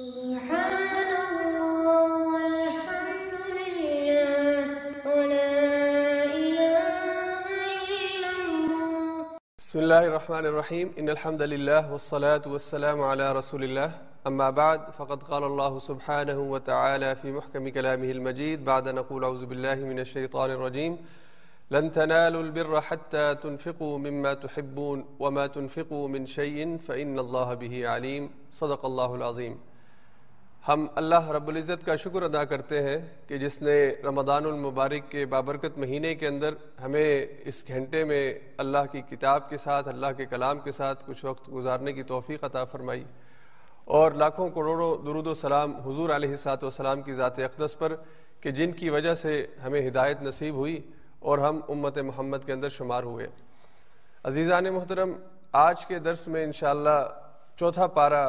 سبحان الله والحمد لله ولا إله إلا الله بسم الله الرحمن الرحيم إن الحمد لله والصلاة والسلام على رسول الله أما بعد فقد قال الله سبحانه وتعالى في محكم كلامه المجيد بعد نقول أعوذ بالله من الشيطان الرجيم لن تنالوا البر حتى تنفقوا مما تحبون وما تنفقوا من شيء فإن الله به عليم صدق الله العظيم हम अल्लाह रबुल्ज़त का शुक्र अदा करते हैं कि जिसने रमदानमबारक के बाबरकत महीने के अंदर हमें इस घंटे में अल्लाह की किताब के साथ अल्लाह के कलाम के साथ कुछ वक्त गुजारने की तोफ़ी अता फ़रमाई और लाखों करोड़ों दरुद सलाम हजूर आलतम की ज़ात अकदस पर कि जिनकी वजह से हमें हिदायत नसीब हुई और हम उम्मत महमद के अंदर शुमार हुए अजीज़ा ने मोहतरम आज के दरस में इन चौथा पारा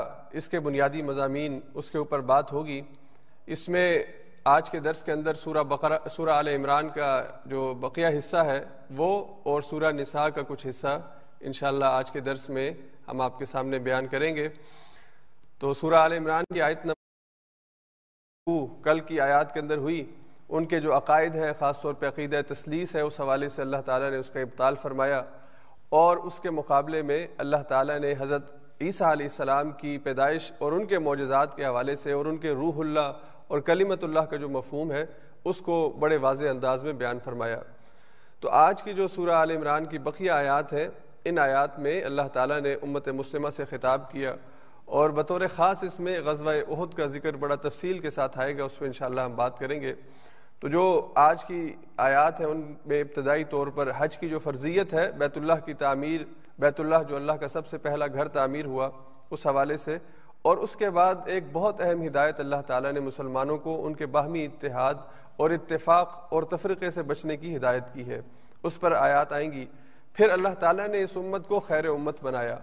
इसके बुनियादी मजामी उसके ऊपर बात होगी इसमें आज के दर्स के अंदर सूरा बकर सूरा आल इमरान का जो बकिया हिस्सा है वो और सूरा निसा का कुछ हिस्सा इन आज के दर्स में हम आपके सामने बयान करेंगे तो सूरा आल इमरान की आयत नंबर कल की आयत के अंदर हुई उनके जो अकायद हैं ख़ास तौर पर अकीद तसलीस है उस हवाले से अल्लाह ताली ने उसका इब्ताल फरमाया और उसके मुकाबले में अल्लाह ताली ने हज़रत ईसा सलाम की पैदाइश और उनके मोजात के हवाले से और उनके रूहल्ला और कलीमतल्ला का जो मफहम है उसको बड़े वाज अंदाज में बयान फरमाया तो आज की जो सूर्य आल इमरान की बकिया आयात हैं इन आयात में अल्लाह ताली ने उम्मत मुस्लिम से ख़िताब किया और बतौर ख़ास इसमें गजवा उहद का जिक्र बड़ा तफसील के साथ आएगा उस पर इन हम बात करेंगे तो जो आज की आयात है उनमें इब्तदाई तौर पर हज की जो फर्जियत है बैतुल्ला की तमीर बैतुल्लाह जो अल्लाह का सबसे पहला घर तामीर हुआ उस हवाले से और उसके बाद एक बहुत अहम हिदायत अल्लाह ताला ने मुसलमानों को उनके बाहमी इतिहाद और इत्तेफाक और तफरक़े से बचने की हिदायत की है उस पर आयात आएंगी फिर अल्लाह ताला ने इस उम्मत को खैर उम्मत बनाया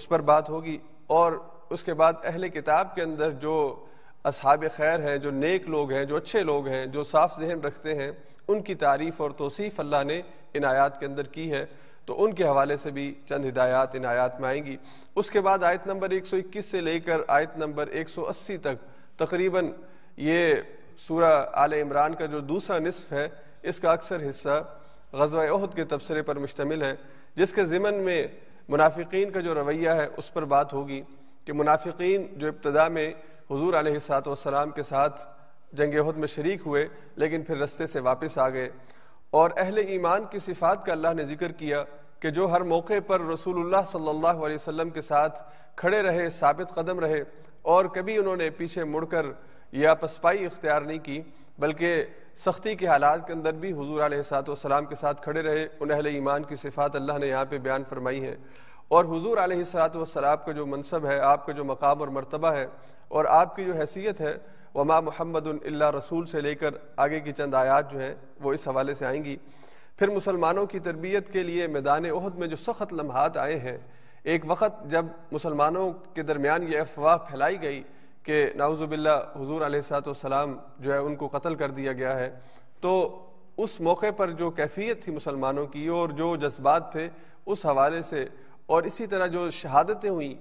उस पर बात होगी और उसके बाद अहल किताब के अंदर जो अब खैर हैं जो नेक लोग हैं जो अच्छे लोग हैं जो साफ जहन रखते हैं उनकी तारीफ़ और तोसीफ़ अल्लाह ने इन आयात के अंदर की है तो उनके हवाले से भी चंद हिदायत इन आयात में आएंगी उसके बाद आयत नंबर 121 से लेकर आयत नंबर 180 तक तकरीबन ये सूरा आल इमरान का जो दूसरा नसफ़ है इसका अक्सर हिस्सा गजवाहद के तबसरे पर मुश्तमिल है जिसके ज़िमन में मुनाफिकीन का जो रवैया है उस पर बात होगी कि मुनाफिकीन जो इब्तदा में हजूर आलत के साथ जंग अहद में शरीक हुए लेकिन फिर रस्ते से वापस आ गए और अहल ईमान की सिफात का अल्लाह ने जिक्र किया कि जो हर मौके पर रसूलुल्लाह सल्लल्लाहु अलैहि वसल्लम के साथ खड़े रहे साबित कदम रहे और कभी उन्होंने पीछे मुड़कर या पसपाई इख्तियार नहीं की बल्कि सख्ती के हालात के अंदर भी हजूर वाम के साथ खड़े रहे उन अहल ईमान की सिफात अल्लाह ने यहाँ पर बयान फरमाई है और हजूर आसलात का जो मनसब है आपका जो मकाम और मरतबा है और आपकी जो हैसियत है वमा महमद रसूल से लेकर आगे की चंद आयात जो हैं वो इस हवाले से आएंगी फिर मुसलमानों की तरबियत के लिए मैदान अहद में जो सख्त लम्हात आए हैं एक वक्त जब मुसलमानों के दरमियान ये अफवाह फैलाई गई कि नाउज़ुबिल्ला हजूर आसलाम जो है उनको कत्ल कर दिया गया है तो उस मौके पर जो कैफियत थी मुसलमानों की और जो जज्बात थे उस हवाले से और इसी तरह जो शहादतें हुई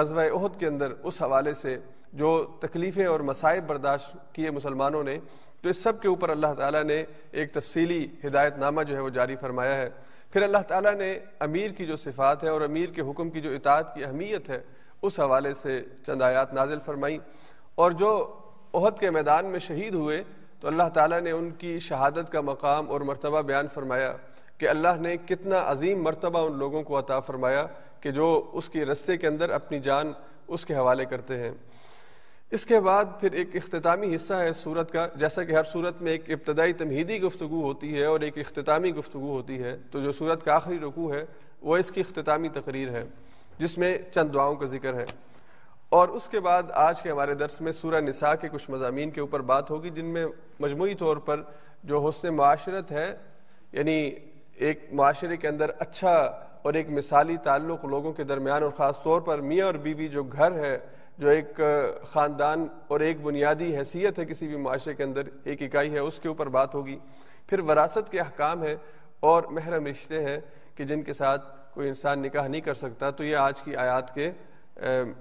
गजवा उहद के अंदर उस हवाले से जो तकलीफ़ें और मसाइब बर्दाश्त किए मुसलमानों ने तो इस सब के ऊपर अल्लाह ताला ने एक तफसीली हिदायतनामा जो है वो जारी फरमाया है फिर अल्लाह ताला ने अमीर की जो सिफ़ात है और अमीर के हुक्म की जो इतात की अहमियत है उस हवाले से चंद आयात नाजिल फरमाई और जो अहद के मैदान में शहीद हुए तो अल्लाह ताला ने उनकी शहादत का मकाम और मरतबा बयान फरमाया कि अल्लाह ने कितना अजीम मरतबा उन लोगों को अता फरमाया कि जो उसके रस्से के अंदर अपनी जान उसके हवाले करते हैं इसके बाद फिर एक अख्तामी हिस्सा है सूरत का जैसा कि हर सूरत में एक इब्तदाई तमहीदी गुफ्तु होती है और एक अख्तामी गुफ्तु होती है तो जो सूरत का आखिरी रुकू है वह इसकी अख्तामी तकरीर है जिसमें चंद दुआओं का जिक्र है और उसके बाद आज के हमारे दर्स में सूर्य नसा के कुछ मजामी के ऊपर बात होगी जिनमें मजमू तौर पर जो हसन माशरत है यानी एक माशरे के अंदर अच्छा और एक मिसाली ताल्लुक़ लोगों के दरमियान और ख़ास तौर पर मियाँ और बीवी जो घर है जो एक ख़ानदान और एक बुनियादी हैसियत है किसी भी माशरे के अंदर एक इकाई है उसके ऊपर बात होगी फिर वरासत के अहकाम है और महरम रिश्ते हैं कि जिनके साथ कोई इंसान निकाह नहीं कर सकता तो ये आज की आयात के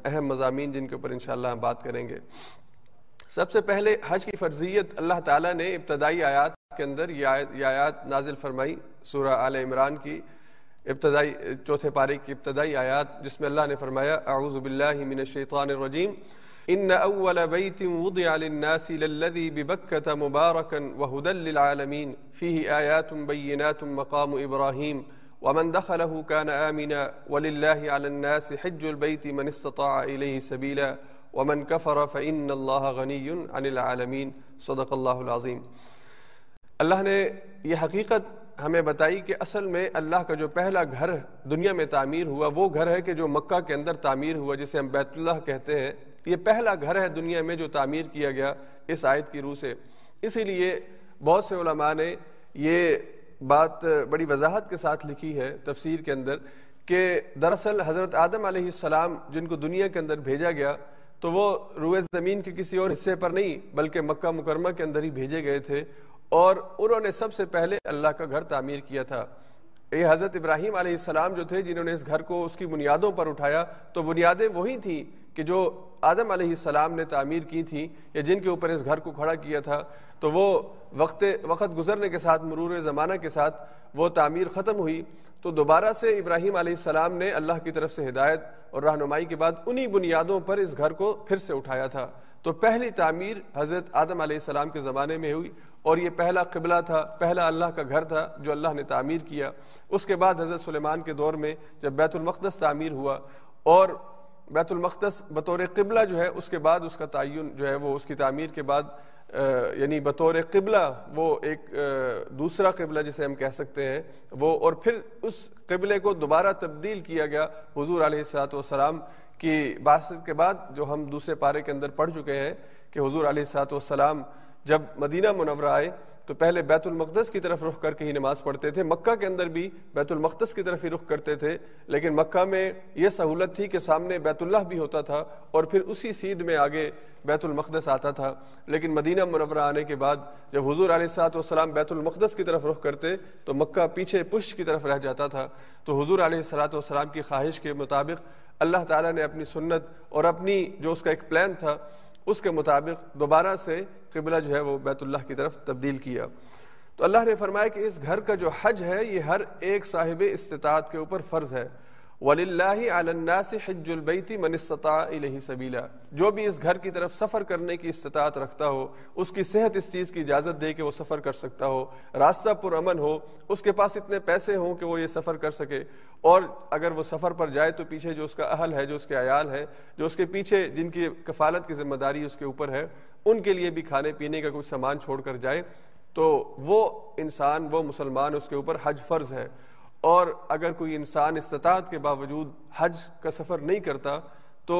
अहम मजामी जिनके ऊपर इन हम बात करेंगे सबसे पहले हज की फर्जियत अल्लाह ताला ने इब्तदाई आयात के अंदर ये आयात नाजिल फरमाई सूरह आल इमरान की ابتدائی چوتھے پارے کی ابتدائی آیات جس میں اللہ نے فرمایا اعوذ باللہ من الشیطان الرجیم ان اول بیت وضع للناس للذی ببکت مبارکا وهدى للعالمین فیہ آیات بینات مقام ابراہیم ومن دخله كان آمنا ولله على الناس حج البيت من استطاع إليه سبيلا ومن كفر فإن الله غني عن العالمين صدق الله العظيم اللہ نے یہ حقیقت हमें बताई कि असल में अल्लाह का जो पहला घर दुनिया में तामीर हुआ वो घर है कि जो मक्का के अंदर तामीर हुआ जिसे हम बैतुल्लाह कहते हैं ये पहला घर है दुनिया में जो तामीर किया गया इस आयत की रूह से इसीलिए बहुत से उलमा ने ये बात बड़ी वजाहत के साथ लिखी है तफसीर के अंदर कि दरअसल हज़रत आदम सलाम जिनको दुनिया के अंदर भेजा गया तो वो रुए ज़मीन के किसी और हिस्से पर नहीं बल्कि मक्का मुकरमा के अंदर ही भेजे गए थे और उन्होंने सबसे पहले अल्लाह का घर तामीर किया था ये हज़रत इब्राहीम आसमाम जो थे जिन्होंने इस घर को उसकी बुनियादों पर उठाया तो बुनियादें वही थी कि जो आदम आसमाम ने तामीर की थी या जिनके ऊपर इस घर को खड़ा किया था तो वो वक्त वक्त गुजरने के साथ मरूर ज़माना के साथ वो तामीर ख़त्म हुई तो दोबारा से इब्राहीम आसमाम ने अल्लाह की तरफ से हिदायत और रहनुमाई के बाद उन्हीं बुनियादों पर इस घर को फिर से उठाया था तो पहली तामीर हज़रत आदम आसमाम के ज़माने में हुई और ये पहला कबला था पहला अल्लाह का घर था जो अल्लाह ने तामीर किया उसके बाद हज़रत सुलेमान के दौर में जब बैतुलमक़दस तामीर हुआ और बैतुलमक़दस बतौर कबला जो है उसके बाद उसका तयन जो है वो उसकी तामीर के बाद यानी बतौर कबला वो एक आ, दूसरा कबला जिसे हम कह सकते हैं वो और फिर उस कबले को दोबारा तब्दील किया गया हजूर आसलात कि बासत के बाद जो हम दूसरे पारे के अंदर पढ़ चुके हैं कि हजूर सलाम जब मदीना मुनवरा आए तो पहले बैतुलमक़दस की तरफ रुख करके ही नमाज़ पढ़ते थे मक्का के अंदर भी बैतुलमक़दस की तरफ ही रुख करते थे लेकिन मक्का में यह सहूलत थी कि सामने बैतुल्लाह भी होता था और फिर उसी सीध में आगे बैतुलमक़दस आता था लेकिन मदीना मुनवरा आने के बाद जब हजूर आसलाम बैतुलमक़दस की तरफ रुख करते तो मक्का पीछे पुष्ट की तरफ रह जाता था तो हजूर आसलाम की ख्वाहिश के मुताबिक अल्लाह ताला ने अपनी सुन्नत और अपनी जो उसका एक प्लान था उसके मुताबिक दोबारा से किबला जो है वो बैतुल्लाह की तरफ तब्दील किया तो अल्लाह ने फरमाया कि इस घर का जो हज है ये हर एक साहिब इस्तात के ऊपर फ़र्ज़ है वलिल्ला से सबीला जो भी इस घर की तरफ सफ़र करने की इस्तात रखता हो उसकी सेहत इस चीज़ की इजाज़त दे के वो सफ़र कर सकता हो रास्ता पुरमन हो उसके पास इतने पैसे हों कि वो ये सफ़र कर सके और अगर वो सफ़र पर जाए तो पीछे जो उसका अहल है जो उसके आयाल है जो उसके पीछे जिनकी कफालत की जिम्मेदारी उसके ऊपर है उनके लिए भी खाने पीने का कुछ सामान छोड़ कर जाए तो वो इंसान वो मुसलमान उसके ऊपर हज फ़र्ज़ है और अगर कोई इंसान इस्तात के बावजूद हज का सफ़र नहीं करता तो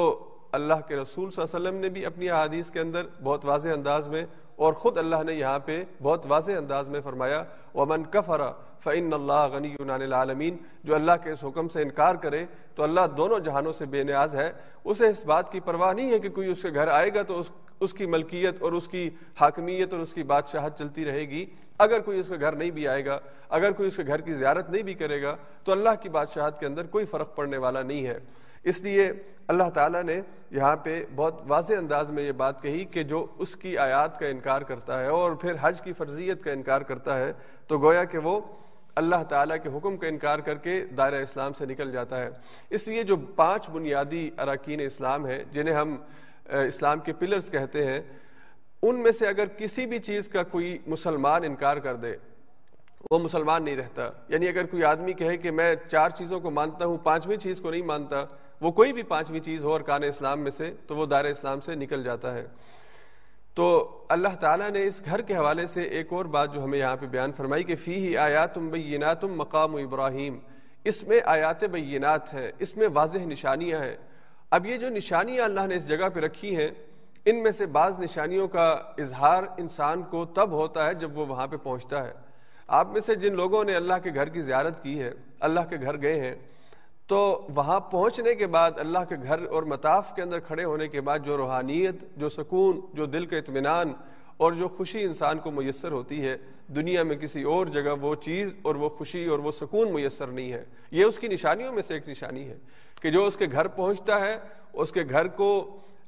अल्लाह के रसूल वसलम ने भी अपनी अदीस के अंदर बहुत वाज अंदाज में और ख़ुद अल्लाह ने यहाँ पे बहुत वाज अंदाज में फरमाया वमन कफ़रा फ़ैन अल्लाह गनी यूनानमीन जो अल्लाह के इस हुक्म से इनकार करे तो अल्लाह दोनों जहानों से बेनियाज है उसे इस बात की परवाह नहीं है कि कोई उसके घर आएगा तो उस उसकी मलकियत और उसकी हाकमियत और उसकी बादशाहत चलती रहेगी अगर कोई उसके घर नहीं भी आएगा अगर कोई उसके घर की ज्यारत नहीं भी करेगा तो अल्लाह की बादशाहत के अंदर कोई फ़र्क पड़ने वाला नहीं है इसलिए अल्लाह ताला ने यहाँ पे बहुत वाज अंदाज में ये बात कही कि जो उसकी आयात का इनकार करता है और फिर हज की फर्जियत का इनकार करता है तो गोया कि वो अल्लाह ताला के हुक्म का इनकार करके दायरा इस्लाम से निकल जाता है इसलिए जो पांच बुनियादी अरकान इस्लाम है जिन्हें हम इस्लाम के पिलर्स कहते हैं उनमें से अगर किसी भी चीज़ का कोई मुसलमान इनकार कर दे वो मुसलमान नहीं रहता यानी अगर कोई आदमी कहे कि मैं चार चीज़ों को मानता हूँ पाँचवीं चीज़ को नहीं मानता वो कोई भी पाँचवीं चीज़ हो और कान इस्लाम में से तो वो दार इस्लाम से निकल जाता है तो अल्लाह ताला ने इस घर के हवाले से एक और बात जो हमें यहाँ पे बयान फरमाई कि फ़ी ही आया तुम बैनातुम मकाम इब्राहिम इसमें आयात बैनात है इसमें वाजह निशानियाँ हैं अब ये जो निशानियाँ अल्लाह ने इस जगह पर रखी हैं इनमें से बाज़ निशानियों का इजहार इंसान को तब होता है जब वो वहाँ पर पहुँचता है आप में से जिन लोगों ने अल्लाह के घर की ज्यारत की है अल्लाह के घर गए हैं तो वहाँ पहुँचने के बाद अल्लाह के घर और मताफ के अंदर खड़े होने के बाद जो रूहानियत जो सुकून जो दिल का इतमान और जो खुशी इंसान को मैसर होती है दुनिया में किसी और जगह वो चीज़ और वो खुशी और वो सुकून मैसर नहीं है ये उसकी निशानियों में से एक निशानी है कि जो उसके घर पहुंचता है उसके घर को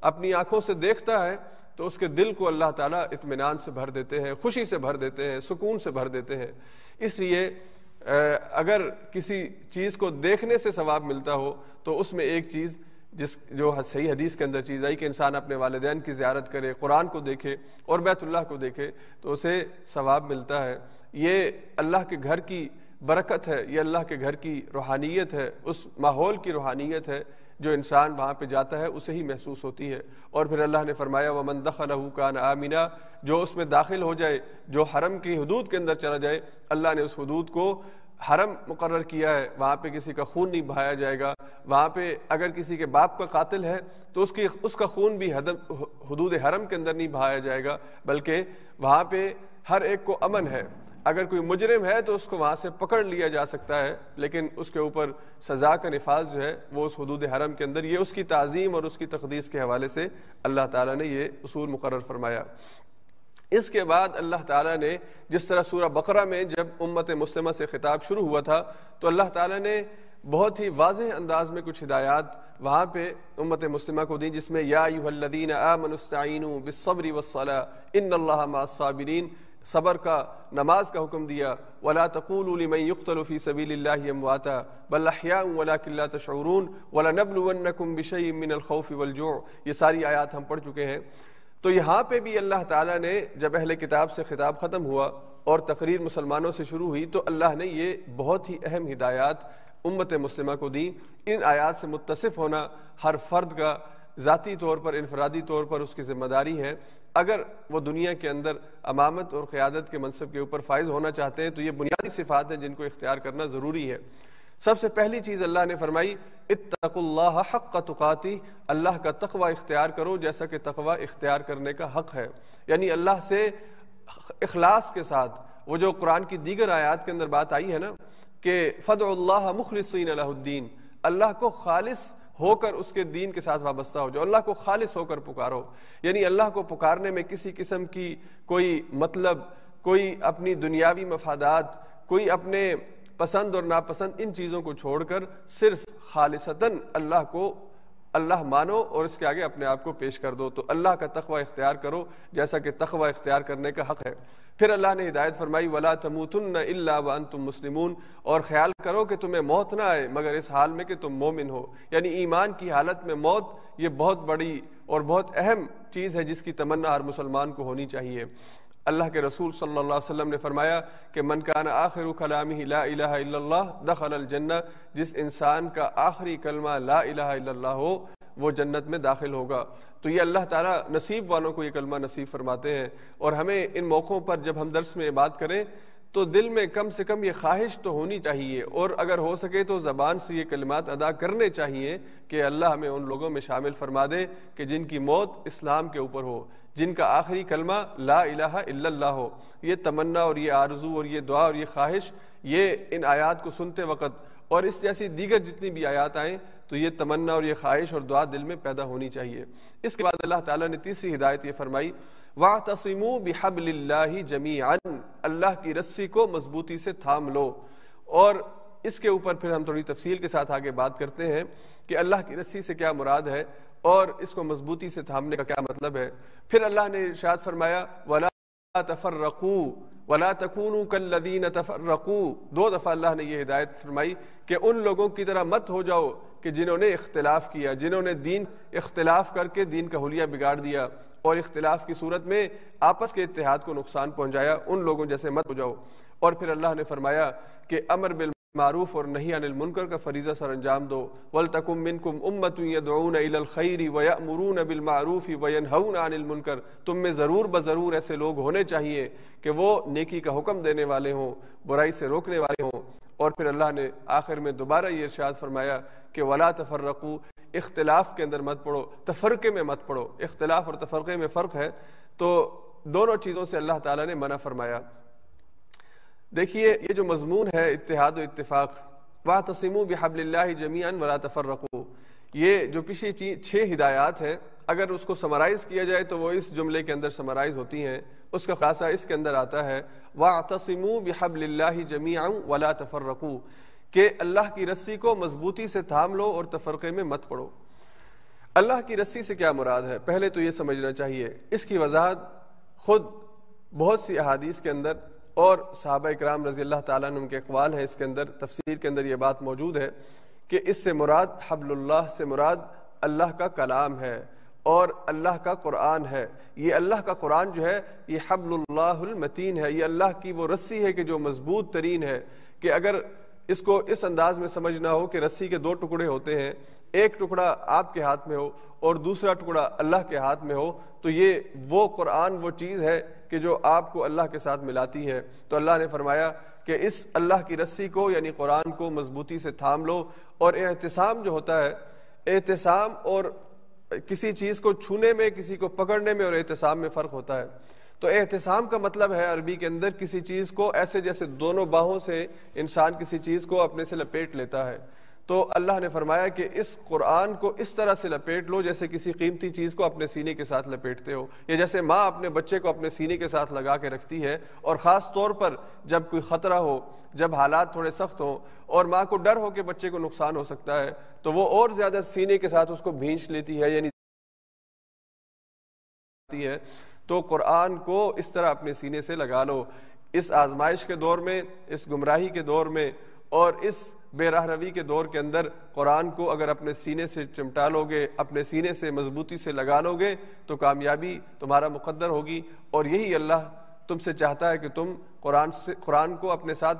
अपनी आंखों से देखता है तो उसके दिल को अल्लाह ताला इत्मीनान से भर देते हैं खुशी से भर देते हैं सुकून से भर देते हैं इसलिए अगर किसी चीज़ को देखने से सवाब मिलता हो तो उसमें एक चीज़ जिस जो सही हदीस के अंदर चीज़ आई कि इंसान अपने वालदेन की ज्यारत करे कुरान को देखे और बैतुल्लाह को देखे तो उसे सवाब मिलता है ये अल्लाह के घर की बरकत है ये अल्लाह के घर की रूहानियत है उस माहौल की रूहानियत है जो इंसान वहाँ पे जाता है उसे ही महसूस होती है और फिर अल्लाह ने फरमाया वमन दखलहू कान आमिना जो उसमें दाखिल हो जाए जो हरम की हदूद के अंदर चला जाए अल्लाह ने उस हदूद को हरम मुकर किया है वहाँ पे किसी का खून नहीं बहाया जाएगा वहाँ पे अगर किसी के बाप का कातिल है तो उसकी उसका खून भी हदम हदूद हरम के अंदर नहीं बहाया जाएगा बल्कि वहाँ पे हर एक को अमन है अगर कोई मुजरम है तो उसको वहाँ से पकड़ लिया जा सकता है लेकिन उसके ऊपर सज़ा का नफाज जो है वो उस हदूद हरम के अंदर ये उसकी तज़ीम और उसकी तकदीस के हवाले से अल्लाह ताला ने ये असूल मुकर फरमाया इसके बाद अल्लाह ताला ने जिस तरह सूरह बकरा में जब उम्मत मुस्लिमा से ख़िताब शुरू हुआ था तो अल्लाह ताला ने बहुत ही वाज अंदाज में कुछ हिदायत वहाँ पे उम्मत मुस्लिमा को दी जिसमें यादीन आमनस्तिन बिसब्री वसला इन साबिरीन सबर का नमाज का हुक्म दिया वला तकूलमयुख्तलफ़ी सबील अमवाता बल्ला वला किल्ला तशरून वला नबलवनकुम बिशमिनखौफ़ी वलजो ये सारी आयात हम पढ़ चुके हैं तो यहाँ पे भी अल्लाह ताला ने जब अहल किताब से खिताब ख़त्म हुआ और तकरीर मुसलमानों से शुरू हुई तो अल्लाह ने ये बहुत ही अहम हिदायत उम्मत मुस्लिमा को दी इन आयात से मुतसफ़ होना हर फर्द का ज़ाती तौर पर इनफरादी तौर पर उसकी ज़िम्मेदारी है अगर वो दुनिया के अंदर अमामत और क़्यादत के मनसब के ऊपर फायज़ होना चाहते हैं तो ये बुनियादी सिफात हैं जिनको इख्तियार करना ज़रूरी है सबसे पहली चीज़ अल्लाह ने फरमाई इतकुल्ला हक का तुकाती अल्लाह का तकवा इख्तियार करो जैसा कि तकवा इख्तियार करने का हक है यानी अल्लाह से अखलास के साथ वो जो कुरान की दीगर आयात के अंदर बात आई है ना कि फ़तल्ला मुखलसिन अलाउद्दीन अल्लाह को खालिस होकर उसके दीन के साथ वाबस्ता हो जाओ अल्लाह को खालिस होकर पुकारो यानी अल्लाह को पुकारने में किसी किस्म की कोई मतलब कोई अपनी दुनियावी मफादात कोई अपने पसंद और नापसंद इन चीज़ों को छोड़कर सिर्फ खालिसतन अल्लाह को अल्लाह मानो और इसके आगे अपने आप को पेश कर दो तो अल्लाह का तखवा इख्तियार करो जैसा कि तखवा इख्तियार करने का हक़ है फिर अल्लाह ने हिदायत फरमाई वला तमूतन अल्ला तुम मुस्लिमून और ख्याल करो कि तुम्हें मौत ना आए मगर इस हाल में कि तुम मोमिन हो यानी ईमान की हालत में मौत ये बहुत बड़ी और बहुत अहम चीज़ है जिसकी तमन्ना हर मुसलमान को होनी चाहिए अल्लाह के रसूल सल्लल्लाहु अलैहि वसल्लम ने फरमाया कि मन कान आखिर कलामी ला इलाहा इल्लल्लाह दखल जन्ना जिस इंसान का आखिरी कलमा ला इल्लल्लाह हो वो जन्नत में दाखिल होगा तो ये अल्लाह ताला नसीब वालों को ये कलमा नसीब फरमाते हैं और हमें इन मौक़ों पर जब हम दर्स में बात करें तो दिल में कम से कम ये ख्वाहिश तो होनी चाहिए और अगर हो सके तो ज़बान से ये कलमात अदा करने चाहिए कि अल्लाह हमें उन लोगों में शामिल फरमा दे कि जिनकी मौत इस्लाम के ऊपर हो जिनका आखिरी कलमा ला इलाहा इल्लल्लाह हो ये तमन्ना और ये आरजू और ये दुआ और ये ख्वाहिश ये इन आयात को सुनते वक़्त और इस जैसी दीगर जितनी भी आयात आएँ तो ये तमन्ना और ये ख्वाहिश और दुआ दिल में पैदा होनी चाहिए इसके बाद अल्लाह ताला ने तीसरी हिदायत ये फरमाई वाह तसमू बिहबल्ला जमी अल्लाह की रस्सी को मजबूती से थाम लो और इसके ऊपर फिर हम थोड़ी तफसील के साथ आगे बात करते हैं कि अल्लाह की रस्सी से क्या मुराद है और इसको मजबूती से थामने का क्या मतलब है फिर अल्लाह ने इर्शाद फरमाया वला तफरकू वला तकून कल्लदीन तफरकू दो दफ़ा अल्लाह ने यह हिदायत फरमाई कि उन लोगों की तरह मत हो जाओ कि जिन्होंने इख्तलाफ किया जिन्होंने दीन इख्तलाफ करके दीन का हुलिया बिगाड़ दिया और इख्तलाफ की सूरत में आपस के इतिहाद को नुकसान पहुंचाया उन लोगों जैसे मत हो जाओ और फिर अल्लाह ने फरमाया कि अमर बिल मारूफ और नहीं अनिल मुनकर का फरीज़ा सर अंजाम दो वल तकुम मिन कुम उम्मत यदौन खैरी वमरून बिल मारूफ़ी वन हऊन अनिल मुनकर तुम में ज़रूर ब ऐसे लोग होने चाहिए कि वो नेकी का हुक्म देने वाले हों बुराई से रोकने वाले हों और फिर अल्लाह ने आखिर में दोबारा ये इर्शाद फरमाया कि वला तफरकू इख्तलाफ के अंदर मत पढ़ो तफरक़े में मत पढ़ो इख्तलाफ और तफरक़े में फ़र्क है तो दोनों चीज़ों से अल्लाह ताला ने मना फरमाया देखिए ये जो मजमून है इतिहाद इतफ़ाक़ वाह तसीम बहबल्ला जमीन वला तफरको ये जो पिछली छः हिदायत हैं अगर उसको समराइज़ किया जाए तो वो इस जुमले के अंदर समराइज़ होती हैं उसका खासा इसके अंदर आता है वाह तसीम बहबल्ला जमीआ वला तफरको के अल्लाह की रस्सी को मजबूती से थाम लो और तफरक़े में मत पड़ो अल्लाह की रस्सी से क्या मुराद है पहले तो ये समझना चाहिए इसकी वजाहत खुद बहुत सी अहादीस के अंदर और साहब कराम रजी अल्लाह तुम के अकवाल हैं इसके अंदर तफसीर के अंदर ये बात मौजूद है कि इससे मुराद हबल्ला से मुराद अल्लाह का कलाम है और अल्लाह का कुरान है ये अल्लाह का कुरान जो है ये हबल्लामतीन है ये अल्लाह की वो रस्सी है कि जो मजबूत तरीन है कि अगर इसको इस अंदाज में समझना हो कि रस्सी के दो टुकड़े होते हैं एक टुकड़ा आपके हाथ में हो और दूसरा टुकड़ा अल्लाह के हाथ में हो तो ये वो कुरान वो चीज़ है कि जो आपको अल्लाह के साथ मिलाती है तो अल्लाह ने फरमाया कि इस अल्लाह की रस्सी को यानी कुरान को मजबूती से थाम लो और एहतसाम जो होता है एहतसाम और किसी चीज़ को छूने में किसी को पकड़ने में और एहतसाम में फ़र्क होता है तो एहतसाम का मतलब है अरबी के अंदर किसी चीज़ को ऐसे जैसे दोनों बाहों से इंसान किसी चीज़ को अपने से लपेट लेता है तो अल्लाह ने फरमाया कि इस कुरान को इस तरह से लपेट लो जैसे किसी कीमती चीज़ को अपने सीने के साथ लपेटते हो या जैसे माँ अपने बच्चे को अपने सीने के साथ लगा के रखती है और ख़ास तौर पर जब कोई ख़तरा हो जब हालात थोड़े सख्त हों और माँ को डर हो कि बच्चे को नुकसान हो सकता है तो वो और ज़्यादा सीने के साथ उसको भींच लेती है यानी है तो कुरान को इस तरह अपने सीने से लगा लो इस आजमाइश के दौर में इस गुमराही के दौर में और इस बेराह रवी के दौर के अंदर कुरान को अगर अपने सीने से चिमटा लोगे अपने सीने से मजबूती से लगा लोगे तो कामयाबी तुम्हारा मुकद्दर होगी और यही अल्लाह तुमसे चाहता है कि तुम कुरान से कुरान को अपने साथ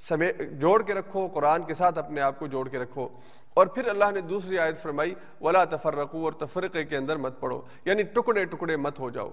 समय जोड़ के रखो कुरान के साथ अपने आप को जोड़ के रखो और फिर अल्लाह ने दूसरी आयत फरमाई वला तफरकू और तफरक़े के अंदर मत पढ़ो यानी टुकड़े टुकड़े मत हो जाओ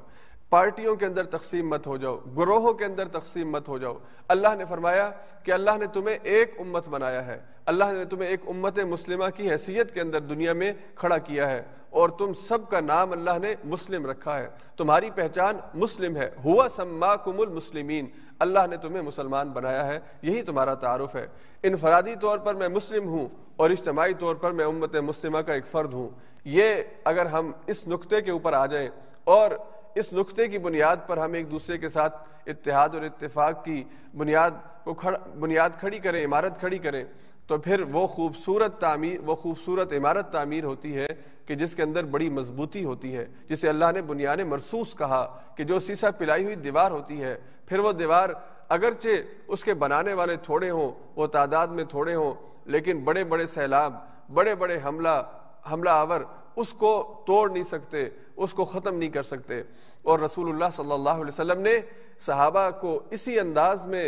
पार्टियों के अंदर तकसीम मत हो जाओ ग्रोहों के अंदर तकसीम मत हो जाओ अल्लाह ने फरमाया कि अल्लाह ने तुम्हें एक उम्मत बनाया है अल्लाह ने तुम्हें एक उम्मत मुस्लिमा की हैसियत के अंदर दुनिया में खड़ा किया है और तुम सब का नाम अल्लाह ने मुस्लिम रखा है तुम्हारी पहचान मुस्लिम है हुआ सम्मा कुमुल मुस्लिमीन अल्लाह ने तुम्हें मुसलमान बनाया है यही तुम्हारा तारफ़ है इनफरादी तौर पर मैं मुस्लिम हूँ और इज्तमाही तौर पर मैं उम्मत मुस्लिमा का एक फ़र्द हूँ ये अगर हम इस नुकते के ऊपर आ जाए और इस नुक्ते की बुनियाद पर हम एक दूसरे के साथ इतिहाद और इतफ़ाक़ की बुनियाद को खड़ बुनियाद खड़ी करें इमारत खड़ी करें तो फिर वो खूबसूरत तामीर वो खूबसूरत इमारत तामीर होती है कि जिसके अंदर बड़ी मजबूती होती है जिसे अल्लाह ने बुनियाद मरसूस कहा कि जो सीसा पिलाई हुई दीवार होती है फिर वो दीवार अगरचे उसके बनाने वाले थोड़े हों वो तादाद में थोड़े हों लेकिन बड़े बड़े सैलाब बड़े बड़े हमला हमला आवर उसको तोड़ नहीं सकते उसको ख़त्म नहीं कर सकते और रसूल सल्लल्लाहु ने सहाबा को इसी अंदाज में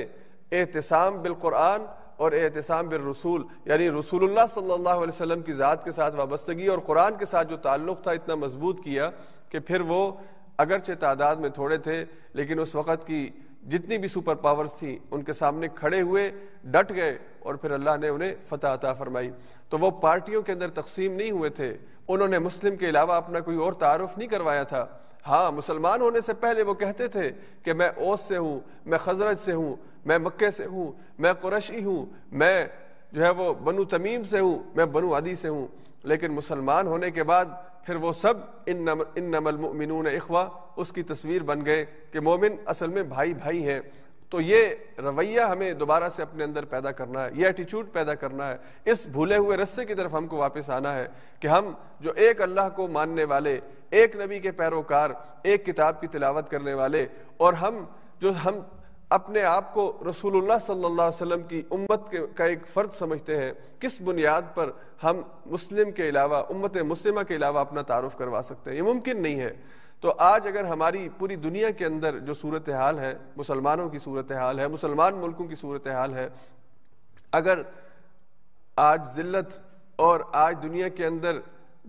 एहतसाम बिलकुरान और एहतसाम बिल रसूल यानी रसूल सल्ला अलैहि की ज़ात के साथ वाबस्तगी और कुरान के साथ जो ताल्लुक़ था इतना मजबूत किया कि फिर वो अगरचे तादाद में थोड़े थे लेकिन उस वक़्त की जितनी भी सुपर पावर्स थी उनके सामने खड़े हुए डट गए और फिर अल्लाह ने उन्हें फ़तः अता फरमाई तो वो पार्टियों के अंदर तकसीम नहीं हुए थे उन्होंने मुस्लिम के अलावा अपना कोई और तारफ़ नहीं करवाया था हाँ मुसलमान होने से पहले वो कहते थे कि मैं ओस से हूँ मैं खजरज से हूँ मैं मक्के से हूँ मैं कुरशी हूँ मैं जो है वो बनु तमीम से हूँ मैं बनु आदि से हूँ लेकिन मुसलमान होने के बाद फिर वो सब इन नम, इन नमल मिनून अखवा उसकी तस्वीर बन गए कि मोमिन असल में भाई भाई हैं तो ये रवैया हमें दोबारा से अपने अंदर पैदा करना है ये एटीट्यूड पैदा करना है इस भूले हुए रस्से की तरफ हमको वापस आना है कि हम जो एक अल्लाह को मानने वाले एक नबी के पैरोकार एक किताब की तिलावत करने वाले और हम जो हम अपने आप को रसूलुल्लाह सल्लल्लाहु अलैहि वसल्लम की उम्मत के, का एक फ़र्द समझते हैं किस बुनियाद पर हम मुस्लिम के अलावा उम्मत मुस्लिमा के अलावा अपना तारुफ करवा सकते हैं ये मुमकिन नहीं है तो आज अगर हमारी पूरी दुनिया के अंदर जो सूरत हाल है मुसलमानों की सूरत हाल है मुसलमान मुल्कों की सूरत हाल है अगर आज जिल्लत और आज दुनिया के अंदर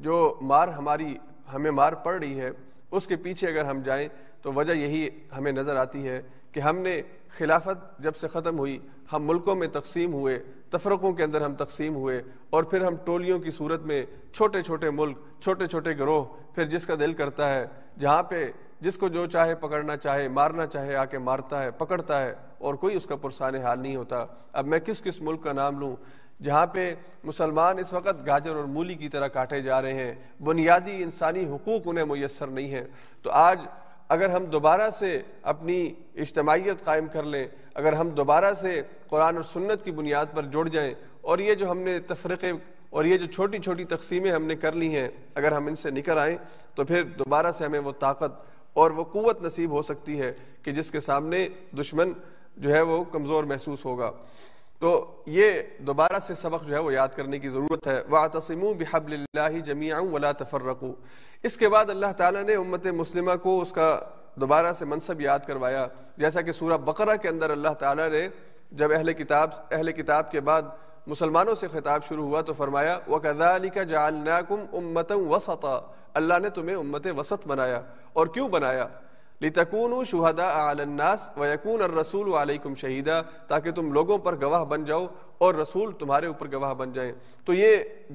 जो मार हमारी हमें मार पड़ रही है उसके पीछे अगर हम जाएं तो वजह यही हमें नज़र आती है कि हमने खिलाफत जब से ख़त्म हुई हम मुल्कों में तकसीम हुए तफरक़ों के अंदर हम तकसीम हुए और फिर हम टोलियों की सूरत में छोटे छोटे मुल्क छोटे छोटे ग्रोह फिर जिसका दिल करता है जहाँ पे जिसको जो चाहे पकड़ना चाहे मारना चाहे आके मारता है पकड़ता है और कोई उसका पुरसान हाल नहीं होता अब मैं किस किस मुल्क का नाम लूँ जहाँ पे मुसलमान इस वक्त गाजर और मूली की तरह काटे जा रहे हैं बुनियादी इंसानी हकूक़ उन्हें मैसर नहीं है तो आज अगर हम दोबारा से अपनी इज्तमाहीत कायम कर लें अगर हम दोबारा से कुरान और सुन्नत की बुनियाद पर जुड़ जाएं और ये जो हमने तफरक़ और ये जो छोटी छोटी तकसीमें हमने कर ली हैं अगर हम इनसे निकल आएँ तो फिर दोबारा से हमें वो ताकत और वो क़ुवत नसीब हो सकती है कि जिसके सामने दुश्मन जो है वो कमज़ोर महसूस होगा तो ये दोबारा से सबक जो है वो याद करने की ज़रूरत है व तसमू बहबल्ला जमिया वला तफरकू इसके बाद अल्लाह ताला ने उम्मत मुस्लिमा को उसका दोबारा से मनसब याद करवाया जैसा कि सूरह बकरा के अंदर अल्लाह ताला ने जब अहल किताब अहल किताब के बाद मुसलमानों से ख़िताब शुरू हुआ तो फरमाया व कदालिका जालनाकुम उम्मत वसता अल्लाह ने तुम्हें उम्मत वसत बनाया और क्यों बनाया लितकून शुहदा आलन्नास वयकून रसूल अलैकुम शहीदा ताकि तुम लोगों पर गवाह बन जाओ और रसूल तुम्हारे ऊपर गवाह बन जाए तो ये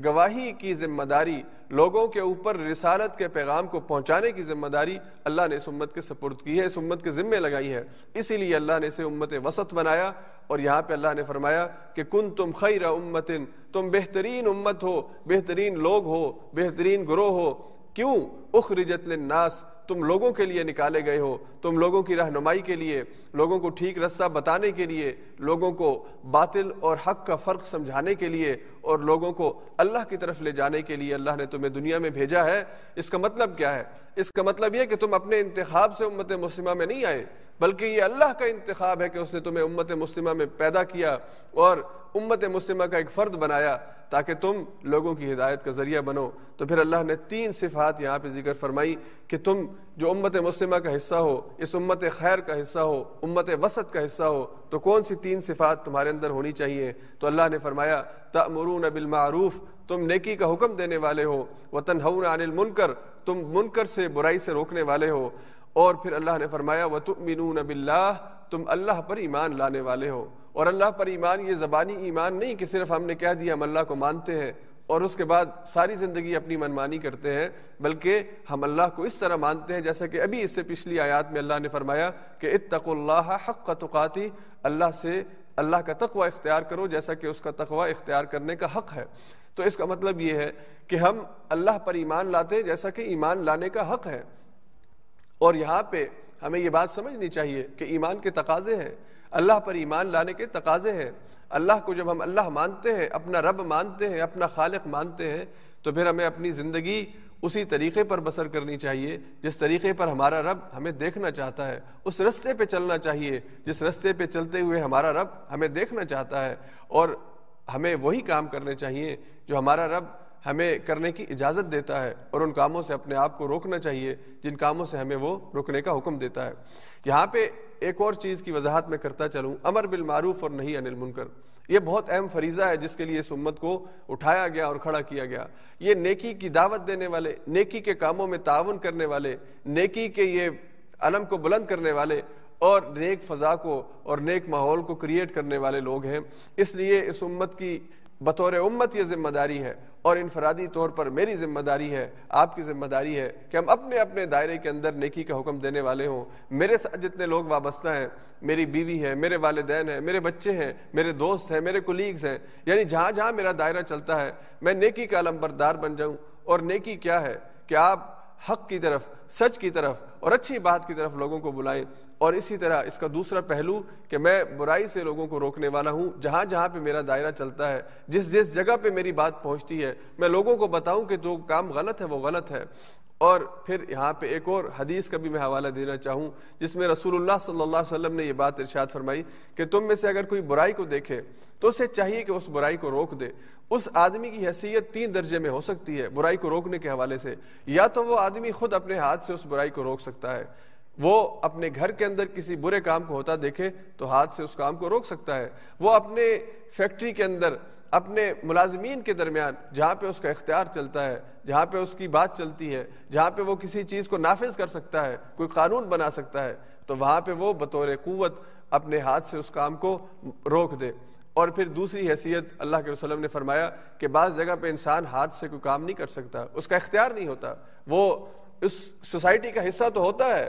गवाही की जिम्मेदारी लोगों के ऊपर रिसालत के पैगाम को पहुंचाने की जिम्मेदारी अल्लाह ने इस उम्मत के सपुर्द की है इस उम्मत के ज़िम्मे लगाई है इसीलिए अल्लाह ने इसे उम्मत वसत बनाया और यहाँ पे अल्लाह ने फरमाया कि कुन तुम खैर उम्मतिन तुम बेहतरीन उम्मत हो बेहतरीन लोग हो बेहतरीन ग्रोह हो क्यों उखरिजत नास तुम लोगों के लिए निकाले गए हो तुम लोगों की रहनुमाई के लिए लोगों को ठीक रास्ता बताने के लिए लोगों को बातिल और हक का फ़र्क समझाने के लिए और लोगों को अल्लाह की तरफ ले जाने के लिए अल्लाह ने तुम्हें दुनिया में भेजा है इसका मतलब क्या है इसका मतलब यह कि तुम अपने इंतखब से उम्मत मुसिमा में नहीं आए बल्कि ये अल्लाह का इंतखब है कि उसने तुम्हें उम्मत मुस्लिमा में पैदा किया और उम्मत मुस्लिमा का एक फ़र्द बनाया ताकि तुम लोगों की हिदायत का ज़रिया बनो तो फिर अल्लाह ने तीन सिफात यहाँ पे जिक्र फरमाई कि तुम जो उम्मत मुस्लिमा का हिस्सा हो इस उम्मत खैर का हिस्सा हो उम्मत वसत का हिस्सा हो तो कौन सी तीन सिफात तुम्हारे अंदर होनी चाहिए तो अल्लाह ने फरमाया तमरून बिलमूफ़ तुम नेकी का हुक्म देने वाले हो वतन हऊन अनिल मुनकर तुम मुनकर से बुराई से रोकने वाले हो और फिर अल्लाह ने फरमाया व मीनू नबिल्ला तुम अल्लाह पर ईमान लाने वाले हो और अल्लाह पर ईमान ये ज़बानी ईमान नहीं कि सिर्फ हमने कह दिया हम अल्लाह को मानते हैं और उसके बाद सारी ज़िंदगी अपनी मनमानी करते हैं बल्कि हम अल्लाह को इस तरह मानते हैं जैसा कि अभी इससे पिछली आयात में अल्लाह ने फरमाया कि इतकुल्ला हक का तुकाती अल्लाह से अल्लाह का तकवा इख्तियार करो जैसा कि उसका तकवा इख्तियार करने का हक़ है तो इसका मतलब ये है कि हम अल्लाह पर ईमान लाते हैं जैसा कि ईमान लाने का हक़ है और यहाँ पे हमें ये बात समझनी चाहिए कि ईमान के तकाजे हैं अल्लाह पर ईमान लाने के तकाजे हैं अल्लाह को जब हम अल्लाह मानते हैं अपना रब मानते हैं अपना खालिक मानते हैं तो फिर हमें अपनी ज़िंदगी उसी तरीके पर बसर करनी चाहिए जिस तरीके पर हमारा रब हमें देखना चाहता है उस रस्ते पे चलना चाहिए जिस रस्ते पे चलते हुए हमारा रब हमें देखना चाहता है और हमें वही काम करने चाहिए जो हमारा रब हमें करने की इजाज़त देता है और उन कामों से अपने आप को रोकना चाहिए जिन कामों से हमें वो रोकने का हुक्म देता है यहाँ पे एक और चीज़ की वजाहत में करता चलूँ अमर बिलमारूफ और नहीं अनिल मुनकर ये बहुत अहम फरीज़ा है जिसके लिए इस उम्मत को उठाया गया और खड़ा किया गया ये नेकी की दावत देने वाले नेकी के कामों में ताउन करने वाले नेकी के ये अलम को बुलंद करने वाले और नेक फ़ज़ा को और नेक माहौल को क्रिएट करने वाले लोग हैं इसलिए इस उम्मत की बतौर उम्मत ये जिम्मेदारी है और इनफरादी तौर पर मेरी जिम्मेदारी है आपकी जिम्मेदारी है कि हम अपने अपने दायरे के अंदर नेकी का हुक्म देने वाले हों मेरे साथ जितने लोग वाबस्ता हैं मेरी बीवी है मेरे वालदेन हैं मेरे बच्चे हैं मेरे दोस्त हैं मेरे कोलीग्स हैं यानी जहाँ जहाँ मेरा दायरा चलता है मैं नेकी का अलम्बरदार बन जाऊँ और नेकी क्या है कि आप हक की तरफ सच की तरफ और अच्छी बात की तरफ लोगों को बुलाएं और इसी तरह इसका दूसरा पहलू कि मैं बुराई से लोगों को रोकने वाला हूँ जहाँ जहाँ पे मेरा दायरा चलता है जिस जिस जगह पे मेरी बात पहुँचती है मैं लोगों को बताऊँ कि जो काम गलत है वो गलत है और फिर यहाँ पे एक और हदीस का भी मैं हवाला देना चाहूँ जिसमें रसूलुल्लाह सल्लल्लाहु अलैहि वसल्लम ने ये बात इरशाद फरमाई कि तुम में से अगर कोई बुराई को देखे तो उसे चाहिए कि उस बुराई को रोक दे उस आदमी की हैसियत तीन दर्जे में हो सकती है बुराई को रोकने के हवाले से या तो वो आदमी खुद अपने हाथ से उस बुराई को रोक सकता है वो अपने घर के अंदर किसी बुरे काम को होता देखे तो हाथ से उस काम को रोक सकता है वो अपने फैक्ट्री के अंदर अपने मुलाजमीन के दरमियान जहाँ पे उसका इख्तियार चलता है जहाँ पे उसकी बात चलती है जहाँ पे वो किसी चीज़ को नाफिज कर सकता है कोई कानून बना सकता है तो वहाँ पे वो बतौर क़वत अपने हाथ से उस काम को रोक दे और फिर दूसरी हैसियत अल्लाह के वसलम ने फरमाया कि बाज़ जगह पे इंसान हाथ से कोई काम नहीं कर सकता उसका इख्तियार नहीं होता वो उस सोसाइटी का हिस्सा तो होता है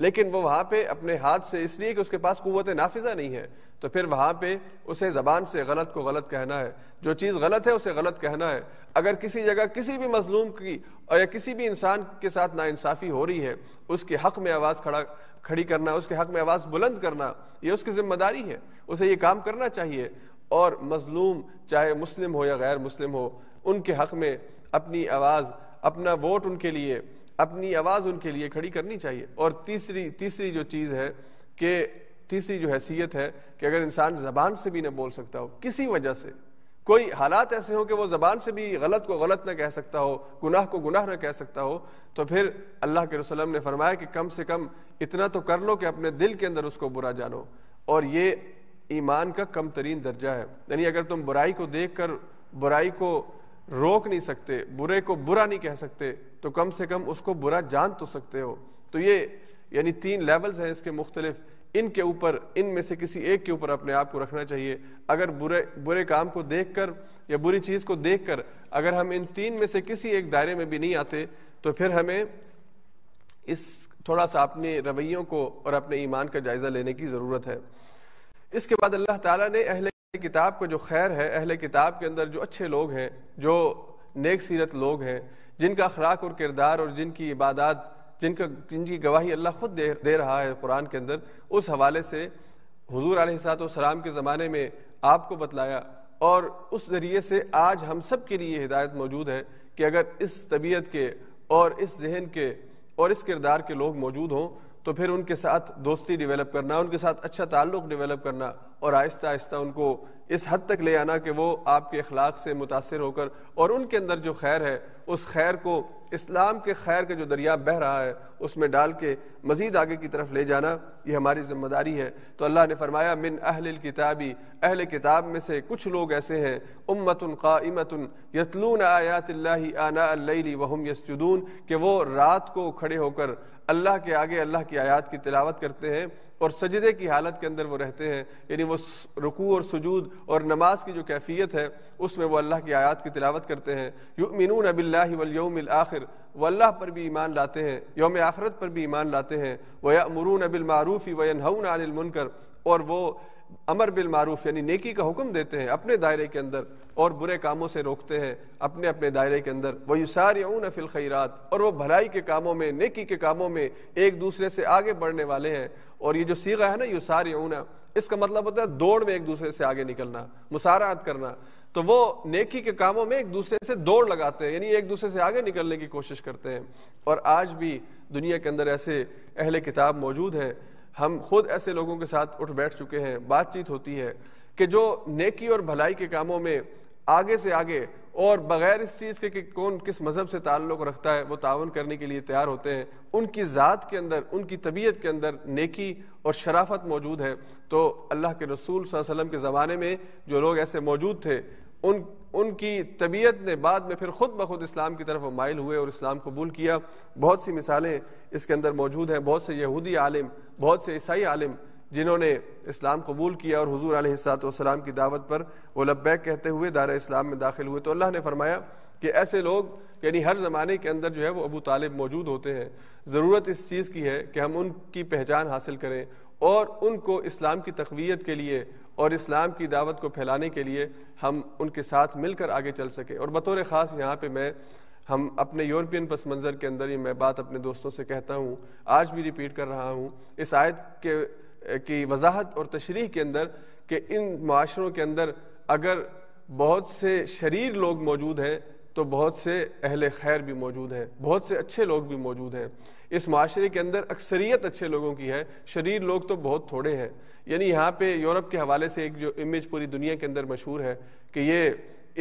लेकिन वो वहाँ पे अपने हाथ से इसलिए कि उसके पास क़वत नाफिजा नहीं है तो फिर वहाँ पे उसे ज़बान से गलत को गलत कहना है जो चीज़ गलत है उसे गलत कहना है अगर किसी जगह किसी भी मजलूम की और या किसी भी इंसान के साथ नाइंसाफ़ी हो रही है उसके हक़ में आवाज़ खड़ा खड़ी करना उसके हक़ में आवाज़ बुलंद करना ये उसकी ज़िम्मेदारी है उसे ये काम करना चाहिए और मजलूम चाहे मुस्लिम हो या गैर मुस्लिम हो उनके हक़ में अपनी आवाज़ अपना वोट उनके लिए अपनी आवाज़ उनके लिए खड़ी करनी चाहिए और तीसरी तीसरी जो चीज़ है कि तीसरी जो हैसियत है कि अगर इंसान ज़बान से भी ना बोल सकता हो किसी वजह से कोई हालात ऐसे हो कि वो ज़बान से भी गलत को गलत ना कह सकता हो गुनाह को गुनाह ना कह सकता हो तो फिर अल्लाह के रसलम ने फरमाया कि कम से कम इतना तो कर लो कि अपने दिल के अंदर उसको बुरा जानो और ये ईमान का कम तरीन दर्जा है यानी अगर तुम बुराई को देख कर बुराई को रोक नहीं सकते बुरे को बुरा नहीं कह सकते तो कम से कम उसको बुरा जान तो सकते हो तो ये यानी तीन लेवल्स हैं इसके मुख्तलिफ इनके ऊपर इनमें से किसी एक के ऊपर अपने आप को रखना चाहिए अगर बुरे बुरे काम को देख कर या बुरी चीज़ को देख कर अगर हम इन तीन में से किसी एक दायरे में भी नहीं आते तो फिर हमें इस थोड़ा सा अपने रवैयों को और अपने ईमान का जायज़ा लेने की ज़रूरत है इसके बाद अल्लाह ताला ने अहले किताब का जो खैर है अहल किताब के अंदर जो अच्छे लोग हैं जो नेक सीरत लोग हैं जिनका अखराक और किरदार और जिनकी इबादत जिनका जिनकी गवाही अल्लाह खुद दे, दे रहा है कुरान के अंदर उस हवाले से हजूर सलाम के ज़माने में आपको बतलाया और उस ज़रिए से आज हम सब के लिए हिदायत मौजूद है कि अगर इस तबीयत के और इस जहन के और इस किरदार के लोग मौजूद हों तो फिर उनके साथ दोस्ती डेवलप करना उनके साथ अच्छा ताल्लुक़ डेवलप करना और आहिस्ता आहिस्ता उनको इस हद तक ले आना कि वो आपके अखलाक से मुतासर होकर और उनके अंदर जो खैर है उस खैर को इस्लाम के खैर का जो दरिया बह रहा है उसमें डाल के मज़ीद आगे की तरफ ले जाना ये हमारी ज़िम्मेदारी है तो अल्लाह ने फरमाया मिन अहल किताबी अहल किताब में से कुछ लोग ऐसे हैं उम्मतन कामतन यतलून आयात आना वहम यसजून के वो रात को खड़े होकर अल्लाह के आगे अल्लाह की आयात की तिलावत करते हैं और सजदे की हालत के अंदर वो रहते हैं यानी वो रुकू और सजूद और नमाज की जो कैफियत है उसमें वो अल्लाह की आयात की तिलावत करते हैं युमिनून अबिल्ला वलयम आखिर वह अल्लाह पर भी ईमान लाते हैं योम आखरत पर भी ईमान लाते हैं वह मरून अबिलमारूफ़ी वन हऊन मुनकर और वो अमर बिल मारूफ यानी नेकी का हुक्म देते हैं अपने दायरे के अंदर और बुरे कामों से रोकते हैं अपने अपने दायरे के अंदर वह युसारऊन फिल खैरात और वह भलाई के कामों में नेकी के कामों में एक दूसरे से आगे बढ़ने वाले हैं और ये जो सीगा है ना ऊना इसका मतलब होता है दौड़ में एक दूसरे से आगे निकलना मुसारात करना तो वो नेकी के कामों में एक दूसरे से दौड़ लगाते हैं यानी एक दूसरे से आगे निकलने की कोशिश करते हैं और आज भी दुनिया के अंदर ऐसे अहले किताब मौजूद हैं हम खुद ऐसे लोगों के साथ उठ बैठ चुके हैं बातचीत होती है कि जो नेकी और भलाई के कामों में आगे से आगे और बगैर इस चीज़ के कि कौन किस मज़हब से ताल्लुक़ रखता है वो ताउन करने के लिए तैयार होते हैं उनकी ज़ात के अंदर उनकी तबीयत के अंदर नेकी और शराफत मौजूद है तो अल्लाह के रसूल वसल्लम के ज़माने में जो लोग ऐसे मौजूद थे उन उनकी तबीयत ने बाद में फिर ख़ुद ब खुद इस्लाम की तरफ माइल हुए और इस्लाम कबूल किया बहुत सी मिसालें इसके अंदर मौजूद हैं बहुत से यहूदी आलिम बहुत से ईसाई आलिम जिन्होंने इस्लाम कबूल किया और हजूर आलतम की दावत पर वो लब्बैक कहते हुए दार इस्लाम में दाखिल हुए तो अल्लाह ने फरमाया कि ऐसे लोग यानी हर ज़माने के अंदर जो है वो अबू तालिब मौजूद होते हैं ज़रूरत इस चीज़ की है कि हम उनकी पहचान हासिल करें और उनको इस्लाम की तकवीत के लिए और इस्लाम की दावत को फैलाने के लिए हम उनके साथ मिलकर आगे चल सकें और बतौर ख़ास यहाँ पे मैं हम अपने यूरोपियन पस मंज़र के अंदर ही मैं बात अपने दोस्तों से कहता हूँ आज भी रिपीट कर रहा हूँ इस आयत के की वजाहत और तशरी के अंदर कि इन माशरों के अंदर अगर बहुत से शरीर लोग मौजूद हैं तो बहुत से अहल खैर भी मौजूद हैं बहुत से अच्छे लोग भी मौजूद हैं इस माशरे के अंदर अक्सरियत अच्छे लोगों की है शरीर लोग तो बहुत थोड़े हैं यानी यहाँ पे यूरोप के हवाले से एक जो इमेज पूरी दुनिया के अंदर मशहूर है कि ये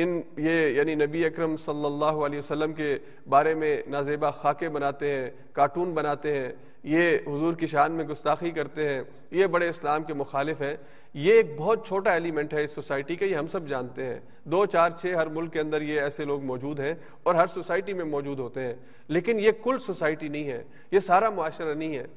इन ये यानी नबी अकरम सल्लल्लाहु अलैहि वसल्लम के बारे में नाजेबा खाके बनाते हैं कार्टून बनाते हैं ये हुजूर की शान में गुस्ताखी करते हैं ये बड़े इस्लाम के मुखालिफ हैं ये एक बहुत छोटा एलिमेंट है इस सोसाइटी का ये हम सब जानते हैं दो चार छः हर मुल्क के अंदर ये ऐसे लोग मौजूद हैं और हर सोसाइटी में मौजूद होते हैं लेकिन ये कुल सोसाइटी नहीं है ये सारा माशरा नहीं है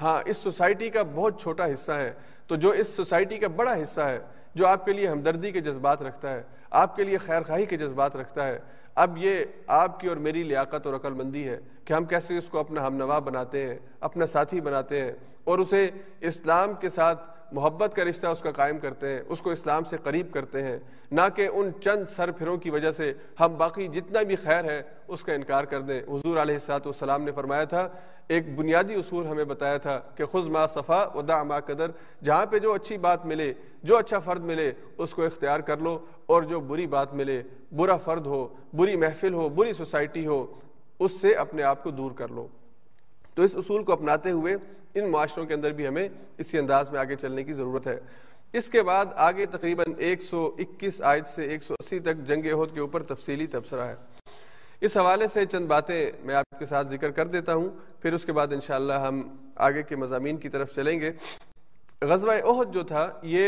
हाँ इस सोसाइटी का बहुत छोटा हिस्सा है तो जो इस सोसाइटी का बड़ा हिस्सा है जो आपके लिए हमदर्दी के जज्बात रखता है आपके लिए खैर खाही के जज्बात रखता है अब ये आपकी और मेरी लियाकत और अक्लमंदी है कि हम कैसे उसको अपना हमनवा बनाते हैं अपना साथी बनाते हैं और उसे इस्लाम के साथ मोहब्बत का रिश्ता उसका कायम करते हैं उसको इस्लाम से करीब करते हैं ना कि उन चंद सर फिरों की वजह से हम बाकी जितना भी खैर है उसका इनकार कर दें हजूर आलतम ने फरमाया था एक बुनियादी असूल हमें बताया था कि खुज मा सफ़ा उदा मा कदर जहाँ पर जो अच्छी बात मिले जो अच्छा फ़र्द मिले उसको इख्तियार कर लो और जो बुरी बात मिले बुरा फ़र्द हो बुरी महफिल हो बुरी सोसाइटी हो उससे अपने आप को दूर कर लो तो इस असूल को अपनाते हुए इन माशरों के अंदर भी हमें इसी अंदाज में आगे चलने की ज़रूरत है इसके बाद आगे तकरीबन 121 आयत से 180 तक जंग अहद के ऊपर तफसीली तबसरा है इस हवाले से चंद बातें मैं आपके साथ जिक्र कर देता हूँ फिर उसके बाद इन हम आगे के मजामी की तरफ चलेंगे गजवा अहद जो था ये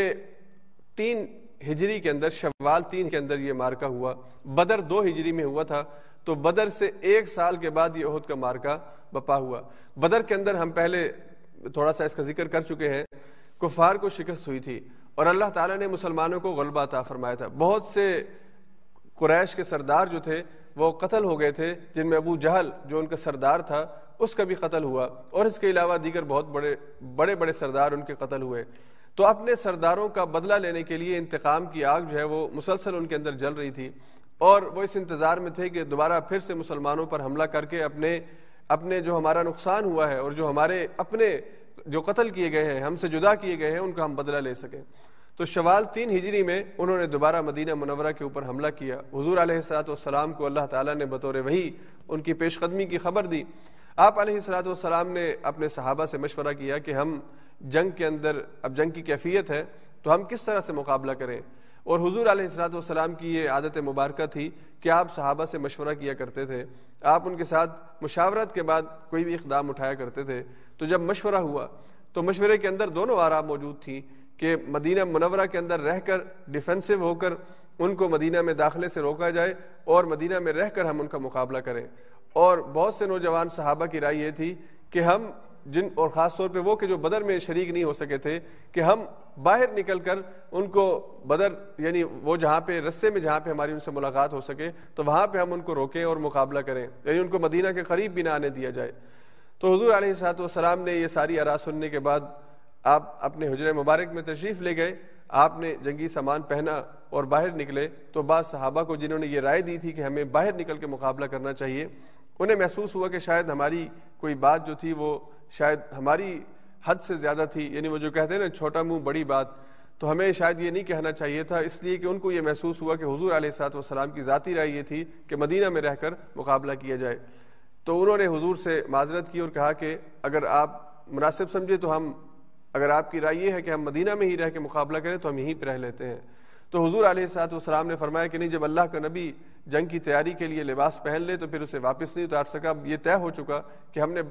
तीन हिजरी के अंदर शवाल तीन के अंदर ये मारका हुआ बदर दो हिजरी में हुआ था तो बदर से एक साल के बाद ये का मार्का बपा हुआ बदर के अंदर हम पहले थोड़ा सा इसका जिक्र कर चुके हैं कुफार को शिकस्त हुई थी और अल्लाह ताला ने मुसलमानों को गलबा अता फरमाया था बहुत से कुरैश के सरदार जो थे वो कत्ल हो गए थे जिनमें अबू जहल जो उनका सरदार था उसका भी कत्ल हुआ और इसके अलावा दीगर बहुत बड़े बड़े बड़े सरदार उनके कत्ल हुए तो अपने सरदारों का बदला लेने के लिए इंतकाम की आग जो है वो मुसलसल उनके अंदर जल रही थी और वो इस इंतज़ार में थे कि दोबारा फिर से मुसलमानों पर हमला करके अपने अपने जो हमारा नुकसान हुआ है और जो हमारे अपने जो कत्ल किए गए हैं हमसे जुदा किए गए हैं उनका हम बदला ले सकें तो शवाल तीन हिजरी में उन्होंने दोबारा मदीना मनवरा के ऊपर हमला किया हजूर आसलाम को अल्लाह ताला ने बतौर वही उनकी पेशकदमी की खबर दी आप सलाम ने अपने सहाबा से मशवरा किया कि हम जंग के अंदर अब जंग की कैफियत है तो हम किस तरह से मुकाबला करें और हजूर आसलातम की ये आदत मुबारक थी कि आप सहाबा से मशवरा किया करते थे आप उनके साथ मुशावरत के बाद कोई भी इकदाम उठाया करते थे तो जब मशवरा हुआ तो मशवरे के अंदर दोनों आरा मौजूद थी कि मदीना मनवरा के अंदर रह कर डिफेंसिव होकर उनको मदीना में दाखिले से रोका जाए और मदीना में रह कर हम उनका मुकाबला करें और बहुत से नौजवान सहाबा की राय ये थी कि हम जिन और ख़ास तौर पे वो कि जो बदर में शरीक नहीं हो सके थे कि हम बाहर निकल कर उनको बदर यानी वो जहाँ पे रस्ते में जहाँ पे हमारी उनसे मुलाकात हो सके तो वहाँ पे हम उनको रोकें और मुकाबला करें यानी उनको मदीना के करीब भी ना आने दिया जाए तो हजूर वाम ने यह सारी आरा सुनने के बाद आप अपने हजर मुबारक में तशरीफ़ ले गए आपने जंगी सामान पहना और बाहर निकले तो बाद सहाबा को जिन्होंने ये राय दी थी कि हमें बाहर निकल के मुकाबला करना चाहिए उन्हें महसूस हुआ कि शायद हमारी कोई बात जो थी वो शायद हमारी हद से ज़्यादा थी यानी वो जो कहते हैं ना छोटा मुंह बड़ी बात तो हमें शायद ये नहीं कहना चाहिए था इसलिए कि उनको ये महसूस हुआ कि हजूर आसलाम की ज़ाती राय ये थी कि मदीना में रहकर मुकाबला किया जाए तो उन्होंने हजूर से माजरत की और कहा कि अगर आप मुनासिब समझे तो हम अगर आपकी राय ये है कि हम मदीना में ही रह के मुकाबला करें तो हम यहीं पर रह लेते हैं तो हजूर आसलाम ने फरमाया कि नहीं जब अल्लाह का नबी जंग की तैयारी के लिए लिबास पहन ले तो फिर उसे वापस नहीं उतार सका अब ये तय हो चुका कि हमने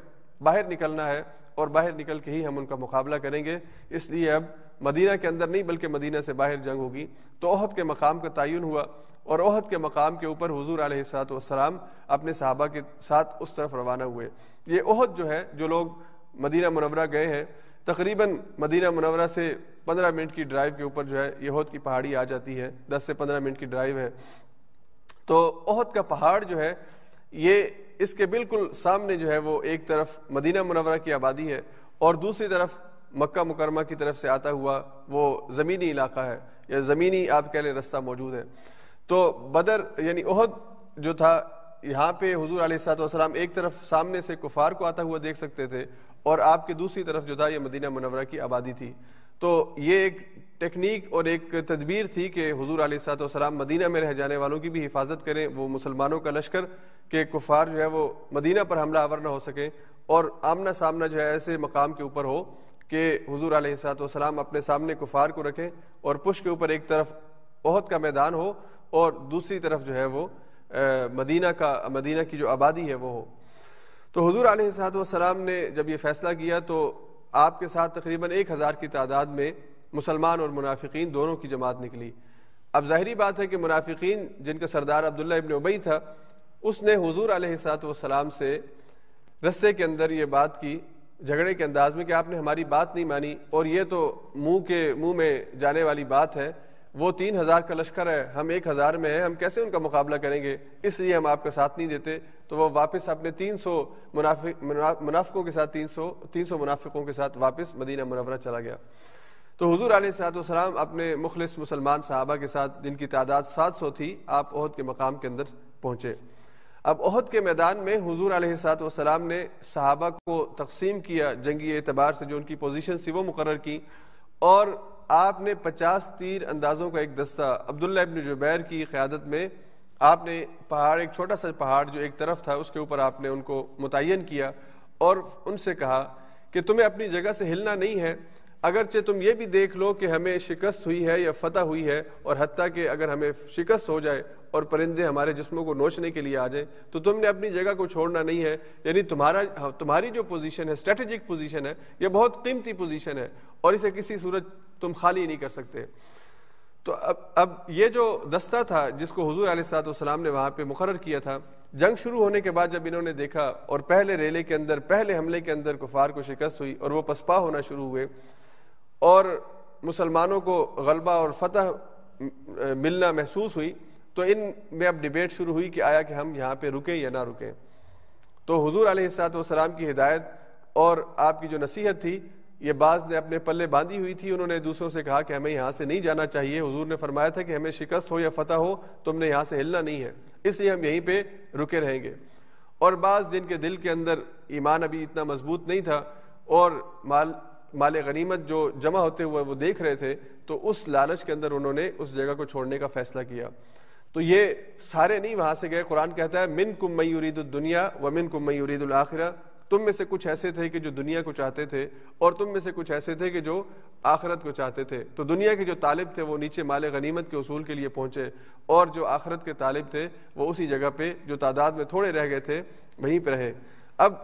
बाहर निकलना है और बाहर निकल के ही हम उनका मुकाबला करेंगे इसलिए अब मदीना के अंदर नहीं बल्कि मदीना से बाहर जंग होगी तो अहद के मकाम का तयन हुआ और अहद के मकाम के ऊपर हजूर आलत अपने साहबा के साथ उस तरफ रवाना हुए ये अहद जो है जो लोग मदीना मनवरा गए हैं तकरीबन मदीना मनवरा से पंद्रह मिनट की ड्राइव के ऊपर जो है ये अहद की पहाड़ी आ जाती है दस से पंद्रह मिनट की ड्राइव है तो अहद का पहाड़ जो है ये इसके बिल्कुल सामने जो है वो एक तरफ मदीना मुनवरा की आबादी है और दूसरी तरफ मक्का मुकरमा की तरफ से आता हुआ वो ज़मीनी इलाका है या ज़मीनी आप कह लें रास्ता मौजूद है तो बदर यानी ओहद जो था यहाँ पे हजूर आसमाम एक तरफ सामने से कुफार को आता हुआ देख सकते थे और आपके दूसरी तरफ जो था ये मदीना मुनवरा की आबादी थी तो ये एक टेक्निक और एक तदबीर थी कि हजूर सलाम मदीना में रह जाने वालों की भी हिफाजत करें वो मुसलमानों का लश्कर के कुफार जो है वो मदीना पर हमला आवर ना हो सके और आमना सामना जो है ऐसे मकाम के ऊपर हो कि हजूर सलाम अपने सामने कुफार को रखें और पुष के ऊपर एक तरफ बहुत का मैदान हो और दूसरी तरफ जो है वो मदीना का मदीना की जो आबादी है वो हो तो हजूर सलाम ने जब ये फैसला किया तो आपके साथ तकरीबन एक हज़ार की तादाद में मुसलमान और मुनाफिकीन दोनों की जमात निकली अब ज़ाहरी बात है कि मुनाफिकीन जिनका सरदार अब्दुल्ला इबन उबई था उसने हजूर सलाम से रस्से के अंदर ये बात की झगड़े के अंदाज में कि आपने हमारी बात नहीं मानी और ये तो मुंह के मुंह में जाने वाली बात है वो तीन हज़ार का लश्कर है हम एक हज़ार में हैं हम कैसे उनका मुकाबला करेंगे इसलिए हम आपका साथ नहीं देते तो वो वापस अपने तीन सौ मुनाफिक मुनाफिकों के साथ तीन सौ तीन सौ मुनाफिकों के साथ वापस मदीना मुनवरा चला गया तो हजूर आसलाम अपने मुखलिस मुसलमान साहबा के साथ जिनकी तादाद सात सौ थी आप अहद के मकाम के अंदर पहुँचे अब अहद के मैदान में हजूर आसलाम ने साहबा को तकसीम किया जंगी एतबार से जो उनकी पोजीशन थी वो मुकर की और आपने पचास तीर अंदाज़ों का एक दस्ता अब्दुल्ला इबन जुबैर की क़्यादत में आपने पहाड़ एक छोटा सा पहाड़ जो एक तरफ था उसके ऊपर आपने उनको मुतन किया और उनसे कहा कि तुम्हें अपनी जगह से हिलना नहीं है अगरचे तुम ये भी देख लो कि हमें शिकस्त हुई है या फतह हुई है और हती कि अगर हमें शिकस्त हो जाए और परिंदे हमारे जिस्मों को नोचने के लिए आ जाए तो तुमने अपनी जगह को छोड़ना नहीं है यानी तुम्हारा हाँ, तुम्हारी जो पोजीशन है स्ट्रेटेजिक पोजीशन है यह बहुत कीमती पोजीशन है और इसे किसी सूरत तुम खाली नहीं कर सकते तो अब अब ये जो दस्ता था जिसको हजूर सलाम ने वहाँ पर मुकर किया था जंग शुरू होने के बाद जब इन्होंने देखा और पहले रेले के अंदर पहले हमले के अंदर कुफार को शिकस्त हुई और वो पसपा होना शुरू हुए और मुसलमानों को गलबा और फतह मिलना महसूस हुई तो इन में अब डिबेट शुरू हुई कि आया कि हम यहाँ पे रुकें या ना रुकें तो हुजूर सलाम की हिदायत और आपकी जो नसीहत थी ये बाज़ ने अपने पल्ले बांधी हुई थी उन्होंने दूसरों से कहा कि हमें यहाँ से नहीं जाना चाहिए हुजूर ने फरमाया था कि हमें शिकस्त हो या फतह हो तुमने यहाँ से हिलना नहीं है इसलिए हम यहीं पे रुके रहेंगे और बाज़ जिनके दिल के अंदर ईमान अभी इतना मजबूत नहीं था और माल माल गनीमत जो जमा होते हुए वो देख रहे थे तो उस लालच के अंदर उन्होंने उस जगह को छोड़ने का फैसला किया तो ये सारे नहीं वहां से गए कुरान कहता है मिन कुम मयूरीद दुनिया व मिन कुम मयूरीद उरीदुलआखिरा तुम में से कुछ ऐसे थे कि जो दुनिया को चाहते थे और तुम में से कुछ ऐसे थे कि जो आखरत को चाहते थे तो दुनिया के जो तालिब थे वो नीचे माल गनीमत के उसूल के लिए पहुंचे और जो आखरत के तालिब थे वो उसी जगह पे जो तादाद में थोड़े रह गए थे वहीं पर रहे अब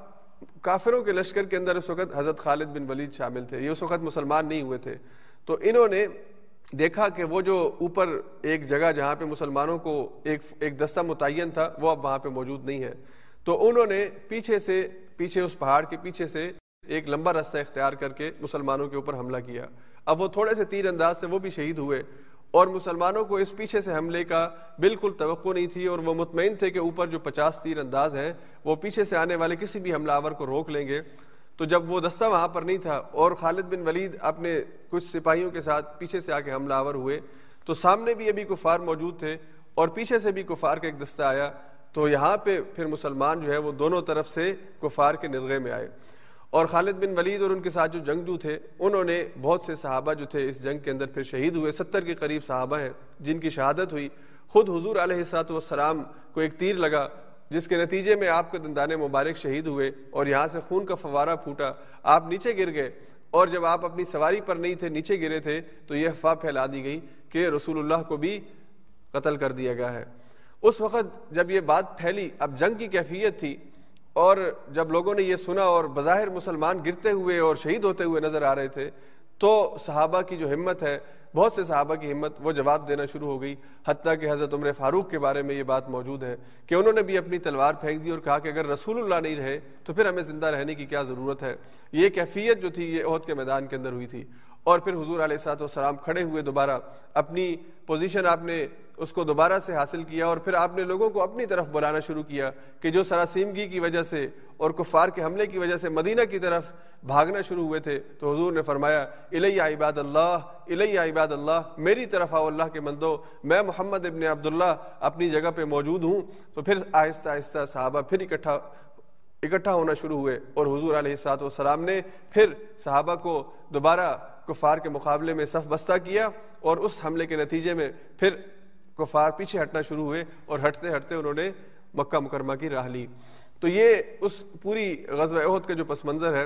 काफिरों के लश्कर के अंदर उस वक्त हज़रत खालिद बिन वलीद शामिल थे ये उस वक्त मुसलमान नहीं हुए थे तो इन्होंने देखा कि वो जो ऊपर एक जगह जहाँ पे मुसलमानों को एक एक दस्ता मुतन था वो अब वहाँ पे मौजूद नहीं है तो उन्होंने पीछे से पीछे उस पहाड़ के पीछे से एक लंबा रास्ता इख्तियार करके मुसलमानों के ऊपर हमला किया अब वो थोड़े से तीर अंदाज से वो भी शहीद हुए और मुसलमानों को इस पीछे से हमले का बिल्कुल तो नहीं थी और वह मुतमिन थे कि ऊपर जो पचास तीर अंदाज हैं वो पीछे से आने वाले किसी भी हमलावर को रोक लेंगे तो जब वो दस्ता वहाँ पर नहीं था और खालिद बिन वलीद अपने कुछ सिपाहियों के साथ पीछे से आके हमलावर हुए तो सामने भी अभी कुफार मौजूद थे और पीछे से भी कुफार का एक दस्ता आया तो यहाँ पे फिर मुसलमान जो है वो दोनों तरफ से कुफार के निर्गे में आए और खालिद बिन वलीद और उनके साथ जो जंगजू थे उन्होंने बहुत से सहाबा जो थे इस जंग के अंदर फिर शहीद हुए सत्तर के करीब सहाबा हैं जिनकी शहादत हुई ख़ुद हजूर आसलाम को एक तीर लगा जिसके नतीजे में आपके दंदाने मुबारक शहीद हुए और यहाँ से खून का फवारा फूटा आप नीचे गिर गए और जब आप अपनी सवारी पर नहीं थे नीचे गिरे थे तो यह अफवाह फैला दी गई कि रसूलुल्लाह को भी कत्ल कर दिया गया है उस वक़्त जब ये बात फैली अब जंग की कैफियत थी और जब लोगों ने यह सुना और बाहिर मुसलमान गिरते हुए और शहीद होते हुए नज़र आ रहे थे तो सहाबा की जो हिम्मत है बहुत से सहाबा की हिम्मत वो जवाब देना शुरू हो गई हती कि हज़रत उम्र फ़ारूक के बारे में ये बात मौजूद है कि उन्होंने भी अपनी तलवार फेंक दी और कहा कि अगर रसूलुल्लाह नहीं रहे तो फिर हमें ज़िंदा रहने की क्या ज़रूरत है ये कैफियत जो थी ये अहद के मैदान के अंदर हुई थी और फिर हजूर आसमाम खड़े हुए दोबारा अपनी पोजिशन आपने उसको दोबारा से हासिल किया और फिर आपने लोगों को अपनी तरफ बुलाना शुरू किया कि जो सरासीमगी की वजह से और कुफ़ार के हमले की वजह से मदीना की तरफ भागना शुरू हुए थे तो हजूर ने फरमाया इलैया इबाद अल्लाह इलैया इबाद अल्लाह मेरी तरफ आओ अल्लाह के मंदो मैं मोहम्मद इबन अब्दुल्ला अपनी जगह पर मौजूद हूँ तो फिर आहिस्ता आहिस्ता साहबा फिर इकट्ठा इकट्ठा होना शुरू हुए और हजूर सलाम ने फिर साहबा को दोबारा कुफ़ार के मुकाबले में सफ बस्ता किया और उस हमले के नतीजे में फिर कुफार पीछे हटना शुरू हुए और हटते हटते उन्होंने मक्का मुकरमा की राह ली तो ये उस पूरी गजब अहद का जो पस मंज़र है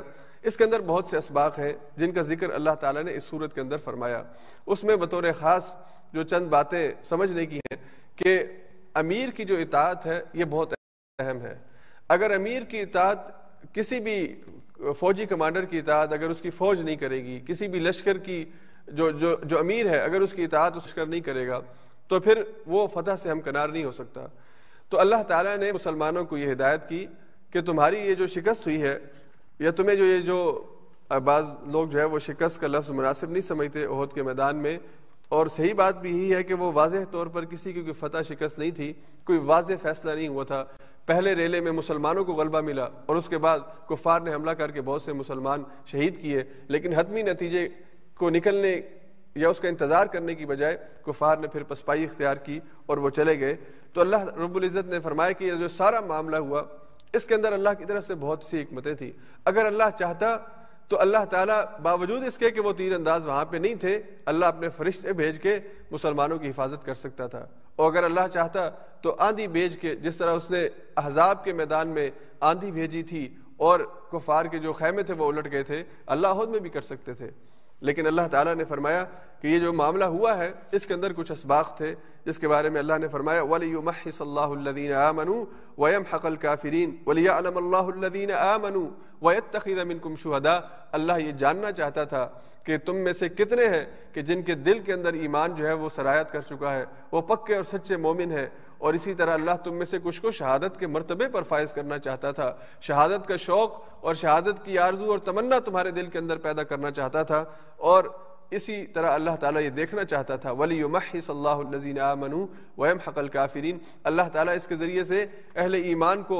इसके अंदर बहुत से इसबाक हैं जिनका जिक्र अल्लाह ताला ने इस सूरत के अंदर फरमाया उसमें बतौर ख़ास जो चंद बातें समझने की हैं कि अमीर की जो इतात है ये बहुत अहम है अगर अमीर की इतात किसी भी फौजी कमांडर की इतात अगर उसकी फ़ौज नहीं करेगी किसी भी लश्कर की जो जो जो अमीर है अगर उसकी इतात उस लश्कर नहीं करेगा तो फिर वो फतह से हम कनार नहीं हो सकता तो अल्लाह ताला ने मुसलमानों को ये हिदायत की कि तुम्हारी ये जो शिकस्त हुई है या तुम्हें जो ये जो बाज़ लोग जो है वो शिकस्त का लफ्ज़ मुनासिब नहीं समझते अहद के मैदान में और सही बात भी यही है कि वो वाजह तौर पर किसी की कोई फतह शिकस्त नहीं थी कोई वाज फैसला नहीं हुआ था पहले रेले में मुसलमानों को गलबा मिला और उसके बाद कुफार ने हमला करके बहुत से मुसलमान शहीद किए लेकिन हतमी नतीजे को निकलने या उसका इंतज़ार करने की बजाय कुफार ने फिर पसपाई इख्तियार की और वो चले गए तो अल्लाह रबुल्ज़त ने फरमाया कि यह जो सारा मामला हुआ इसके अंदर अल्लाह की तरफ से बहुत सी हमतें थी अगर अल्लाह चाहता तो अल्लाह ताला बावजूद इसके कि वो तीर अंदाज वहाँ पे नहीं थे अल्लाह अपने फरिश्ते भेज के मुसलमानों की हिफाजत कर सकता था और अगर अल्लाह चाहता तो आंधी भेज के जिस तरह उसने अहजाब के मैदान में आंधी भेजी थी और कुफार के जो खैमे थे वो उलट गए थे अल्लाह में भी कर सकते थे लेकिन अल्लाह ताला ने फरमाया कि ये जो मामला हुआ है इसके अंदर कुछ इसबाक थे जिसके बारे में अल्लाह ने फरमाया वलीमहसल्लादीन आमनु वयम हक़ल काफरीन वलियादीन आमनु वयतमिनकुम शुहदा अल्लाह ये जानना चाहता था कि तुम में से कितने हैं कि जिनके दिल के अंदर ईमान जो है वो सरायत कर चुका है वो पक्के और सच्चे मोमिन है और इसी तरह अल्लाह तुम में से कुछ को शहादत के मरतबे पर फायज करना चाहता था शहादत का शौक़ और शहादत की आरजू और तमन्ना तुम्हारे दिल के अंदर पैदा करना चाहता था और इसी तरह अल्लाह ताला ये देखना चाहता था वली आ आमनु वम हकल काफरीन अल्लाह ताला इसके ज़रिए से अहले ईमान को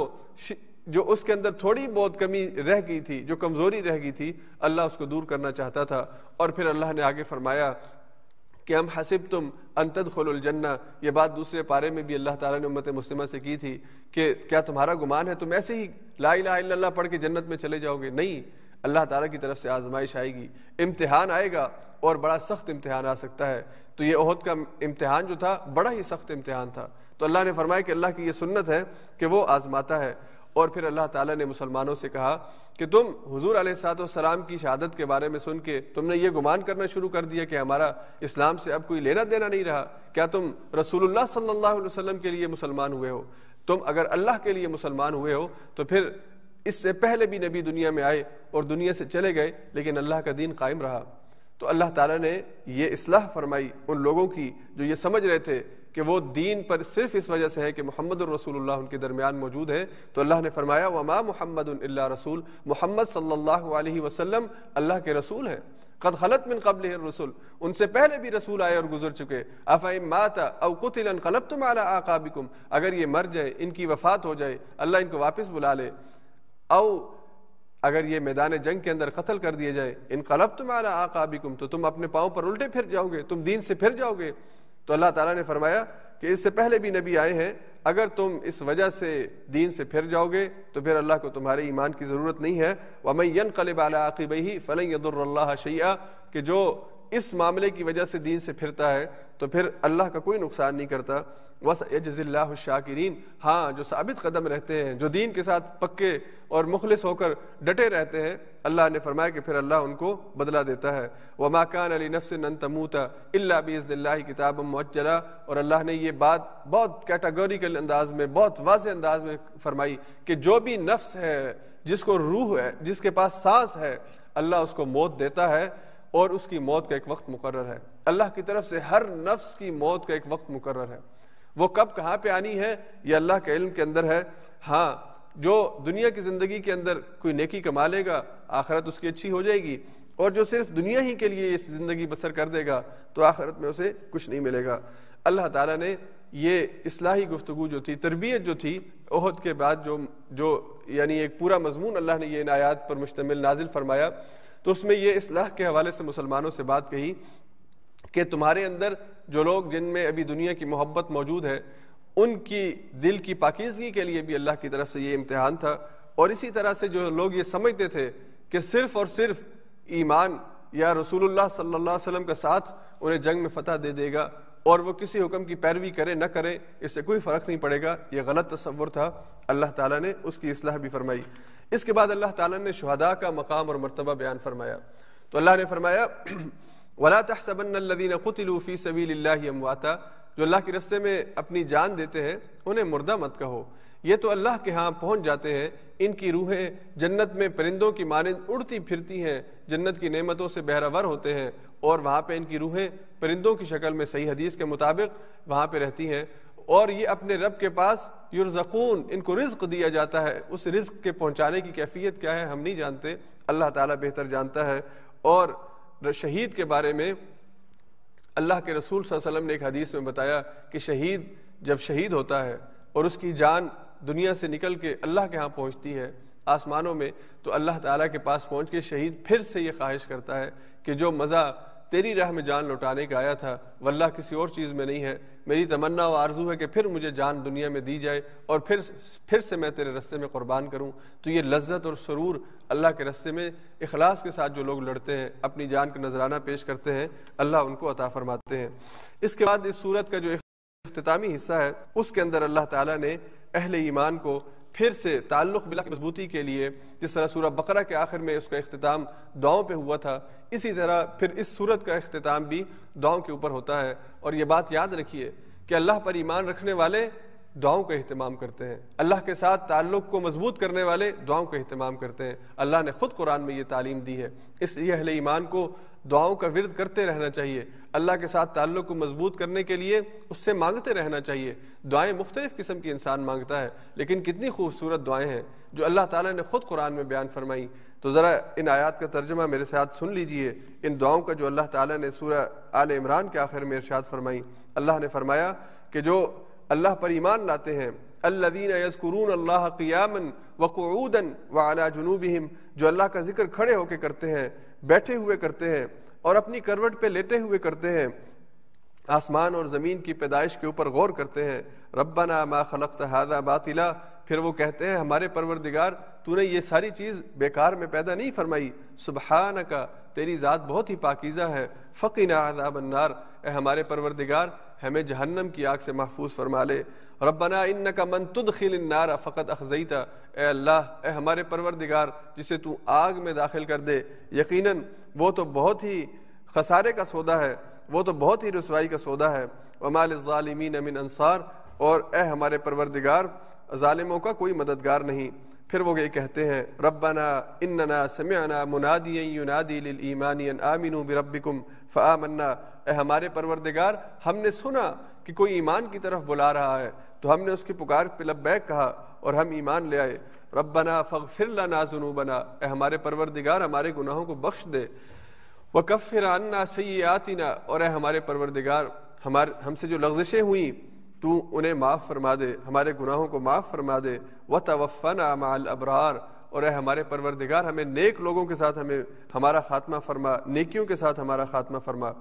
जो उसके अंदर थोड़ी बहुत कमी रह गई थी जो कमज़ोरी रह गई थी अल्लाह उसको दूर करना चाहता था और फिर अल्लाह ने आगे फरमाया कि हम हसिब तुम अंतद खुलजन्ना ये बात दूसरे पारे में भी अल्लाह ताला ने उम्मत मुस्लिमा से की थी कि क्या तुम्हारा गुमान है तुम ऐसे ही ला इला पढ़ के जन्नत में चले जाओगे नहीं अल्लाह ताला की तरफ से आजमाइश आएगी इम्तिहान आएगा और बड़ा सख्त इम्तिहान आ सकता है तो ये अहद का इम्तिहान जो था बड़ा ही सख्त इम्तिहान था तो अल्लाह ने फरमाया कि अल्लाह की यह सुन्नत है कि वो आजमाता है और फिर अल्लाह ताला ने मुसलमानों से कहा कि तुम हुजूर सलाम की शहादत के बारे में सुन के तुमने ये गुमान करना शुरू कर दिया कि हमारा इस्लाम से अब कोई लेना देना नहीं रहा क्या तुम रसूलुल्लाह सल्लल्लाहु अलैहि वसल्लम के लिए मुसलमान हुए हो तुम अगर अल्लाह के लिए मुसलमान हुए हो तो फिर इससे पहले भी नबी दुनिया में आए और दुनिया से चले गए लेकिन अल्लाह का दीन कायम रहा तो अल्लाह ताला ने ये इसलाह फरमाई उन लोगों की जो ये समझ रहे थे कि वो दीन पर सिर्फ इस वजह से है कि मोहम्मद रसूल उनके दरमियान मौजूद है तो अल्लाह ने फरमाया वमा मोहम्मद रसूल मोहम्मद सल्लाम अल्लाह के रसूल है कद खलत मिन कबल रसूल उनसे पहले भी रसूल आए और गुजर चुके अफ़ाई माता अवकुतिलन कलब आला आकाबिकुम अगर ये मर जाए इनकी वफात हो जाए अल्लाह इनको वापस बुला ले औ अगर ये मैदान जंग के अंदर कत्ल कर दिए जाए इन कलब आला आकाबिकुम तो तुम अपने पाँव पर उल्टे फिर जाओगे तुम दीन से फिर जाओगे तो अल्लाह ताला ने फरमाया कि इससे पहले भी नबी आए हैं अगर तुम इस वजह से दीन से फिर जाओगे तो फिर अल्लाह को तुम्हारे ईमान की ज़रूरत नहीं है वमयन कलब आलाबही फ़लैदुल्ला शैया कि जो इस मामले की वजह से दीन से फिरता है तो फिर अल्लाह का कोई नुकसान नहीं करता वस यजल्ला शाकिरीन हाँ जो साबित कदम रहते हैं जो दीन के साथ पक्के और मुखलिस होकर डटे रहते हैं अल्लाह ने फरमाया कि फिर अल्लाह उनको बदला देता है वमा माकान अली नफ्स नन तमूता अल्ला बज़ी किताब मुजला और अल्लाह ने ये बात बहुत कैटागोरिकल अंदाज में बहुत वाज अंदाज में फरमाई कि जो भी नफ्स है जिसको रूह है जिसके पास सांस है अल्लाह उसको मौत देता है और उसकी मौत का एक वक्त मुकर है अल्लाह की तरफ से हर नफ्स की मौत का एक वक्त मुकर है वो कब कहाँ पे आनी है ये अल्लाह के इल्म के अंदर है हाँ जो दुनिया की ज़िंदगी के अंदर कोई नेकी कमा लेगा आखरत उसकी अच्छी हो जाएगी और जो सिर्फ दुनिया ही के लिए इस ज़िंदगी बसर कर देगा तो आखरत में उसे कुछ नहीं मिलेगा अल्लाह ताला ने ये असलाही गुफ्तु जो थी तरबियत जो थी अहद के बाद जो जो यानी एक पूरा मजमून अल्लाह ने ये इन आयात पर मुश्तमिल नाजिल फरमाया तो उसमें ये इसलाह के हवाले से मुसलमानों से बात कही कि तुम्हारे अंदर जो लोग जिनमें अभी दुनिया की मोहब्बत मौजूद है उनकी दिल की पाकिजगी के लिए भी अल्लाह की तरफ से ये इम्तहान था और इसी तरह से जो लोग ये समझते थे कि सिर्फ़ और सिर्फ ईमान या रसूलुल्लाह सल्लल्लाहु अलैहि वसल्लम का साथ उन्हें जंग में फतह दे देगा और वो किसी हुक्म की पैरवी करे न करे इससे कोई फ़र्क नहीं पड़ेगा ये गलत तस्वुर था अल्लाह ताला ने उसकी असलाह भी फरमाई इसके बाद अल्लाह ताला ने शहदा का मकाम और मरतबा बयान फरमाया तो अल्लाह ने फरमाया वला तहसबन लदीन कतलूफ़ी सबील अमवाता जो अल्लाह के रस्ते में अपनी जान देते हैं उन्हें मुर्दा मत कहो ये तो अल्लाह के यहाँ पहुँच जाते हैं इनकी रूहें जन्नत में परिंदों की मानंद उड़ती फिरती हैं जन्नत की नेमतों से बहरावर होते हैं और वहाँ पे इनकी रूहें परिंदों की शक्ल में सही हदीस के मुताबिक वहाँ पे रहती हैं और ये अपने रब के पास युरजकून इनको रिज्क दिया जाता है उस रिज्क के पहुँचाने की कैफियत क्या है हम नहीं जानते अल्लाह ताला बेहतर जानता है और शहीद के बारे में अल्लाह के रसूल सल्लम ने एक हदीस में बताया कि शहीद जब शहीद होता है और उसकी जान दुनिया से निकल के अल्लाह के यहाँ पहुँचती है आसमानों में तो अल्लाह ताला के पास पहुँच के शहीद फिर से ये ख्वाहिश करता है कि जो मज़ा तेरी राह में जान लौटाने का आया था वल्ला किसी और चीज़ में नहीं है मेरी तमन्ना और आरजू है कि फिर मुझे जान दुनिया में दी जाए और फिर फिर से मैं तेरे रस्ते में क़ुरबान करूँ तो ये लज्जत और सरूर अल्लाह के रस्ते में अखलास के साथ जो लोग लड़ते हैं अपनी जान का नजराना पेश करते हैं अल्लाह उनको अता फरमाते हैं इसके बाद इस सूरत का जो अख्तामी हिस्सा है उसके अंदर अल्लाह ताला ने अहल ईमान को फिर से ताल्लुक़ बिला मजबूती के लिए जिस तरह सूरह बकरा के आखिर में उसका अख्ताम दाँव पे हुआ था इसी तरह फिर इस सूरत का अख्ताम भी दाँव के ऊपर होता है और ये बात याद रखिए कि अल्लाह पर ईमान रखने वाले दुआओं का अहतमाम करते हैं अल्लाह के साथ ताल्लुक़ को मजबूत करने वाले दुआओं का अहतमाम करते हैं अल्लाह ने ख़ुद कुरान में ये तालीम दी है इसलिए अहले ईमान को दुआओं का विरद करते रहना चाहिए अल्लाह के साथ ताल्लुक़ को मजबूत करने के लिए उससे मांगते रहना चाहिए दुआएं मुख्तलिफ़ किस्म की इंसान मांगता है लेकिन कितनी खूबसूरत दुआएं हैं जो अल्लाह ताला ने ख़ुद कुरान में बयान फरमाई तो ज़रा इन आयात का तर्जमा मेरे साथ सुन लीजिए इन दुआओं का जो अल्लाह ताला ने सूरह आल इमरान के आखिर में इर्शाद फरमाई अल्लाह ने फरमाया कि जो अल्लाह पर ईमान लाते हैं अल्लादीन यसकरून अल्लाह क़ियामन वक़ूदन व आला जुनूबहम जो अल्लाह का जिक्र खड़े होकर करते हैं बैठे हुए करते हैं और अपनी करवट पे लेटे हुए करते हैं आसमान और ज़मीन की पैदाइश के ऊपर गौर करते हैं ना मा खलक हादा बातिला फिर वो कहते हैं हमारे परवरदिगार तूने ये सारी चीज़ बेकार में पैदा नहीं फरमाई सुबहान का तेरी ज़ात बहुत ही पाकिज़ा है फ़कीना बन्नार ए हमारे परवरदिगार हमें जहन्नम की आग से महफूज फरमा ले रबना इन का मन तुद खिल नारा फ़कत अखजईता ए अल्लाह ए हमारे परवरदिगार जिसे तू आग में दाखिल कर दे यकीनन वो तो बहुत ही खसारे का सौदा है वो तो बहुत ही रसवाई का सौदा है वमालमिन अमिन अनसार और ए हमारे परवरदिगार ालिमों का कोई मददगार नहीं फिर वो ये कहते हैं रबाना इन्ना समाना मुनादी युनादी ईमानी आमिन बिरबिकुम फ़ामन्ना हमारे परवरदिगार हमने सुना कि कोई ईमान की तरफ बुला रहा है तो हमने उसकी पुकार पे लब्बैक कहा और हम ईमान ले आए रबना फ़ग फिर नाजुनू बना ए हमारे परवरदिगार हमारे गुनाहों को बख्श दे व कफ़िर सही आतीना और ए हमारे परवरदिगार हमारे हमसे जो लफ्जिशें हुई तू उन्हें माफ़ फरमा दे हमारे गुनाहों को माफ़ फरमा दे व तवफ़न अमाल अबरार और हमारे परवरदिगार हमें नेक लोगों के साथ हमें हमारा ख़ात्मा फरमा नेकियों के साथ हमारा ख़ात्मा फरमा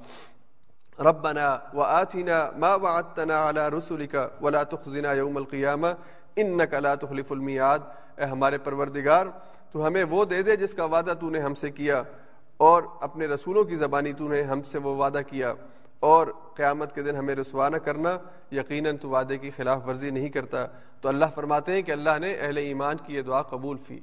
रबना व आतिना मा वातना अला रसुलिका वला तुखजिना यौमलक़ियाम इन नकला तखलिफुलमियाद ए हमारे परवरदिगार तो हमें वो दे दे जिसका वादा तूने हमसे किया और अपने रसूलों की ज़बानी तूने हमसे वो वादा किया और क़्यामत के दिन हमें रसवा न करना यकीनन तो वादे की खिलाफ वर्जी नहीं करता तो अल्लाह फरमाते हैं कि अल्लाह ने अहल ईमान की यह दुआ कबूल फ़ी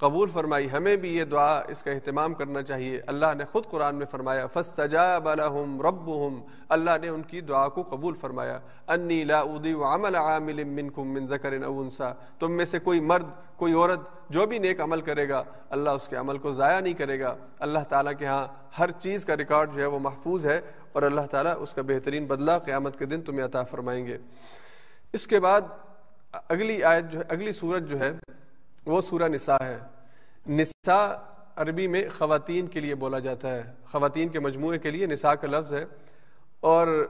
कबूल फरमाई हमें भी ये दुआ इसका अहतमाम करना चाहिए अल्लाह ने ख़ुद कुरान में फ़रमाया फ़स तजा बला हम रब हम अल्लाह ने उनकी दुआ को कबूल फरमाया अन्नी लाउदी अमल आमिल मिनकुम मिन जकर अनसा तुम में से कोई मर्द कोई औरत जो भी नेक अमल करेगा अल्लाह उसके अमल को ज़ाया नहीं करेगा अल्लाह ताला के यहाँ हर चीज़ का रिकॉर्ड जो है वो महफूज है और अल्लाह ताला उसका बेहतरीन बदला क़्यामत के दिन तुम्हें अता फरमाएंगे इसके बाद अगली आयत जो है अगली सूरत जो है वो सूर निसा है निसा अरबी में ख़वातीन के लिए बोला जाता है ख़वातीन के मजमू के लिए निसा का लफ्ज़ है और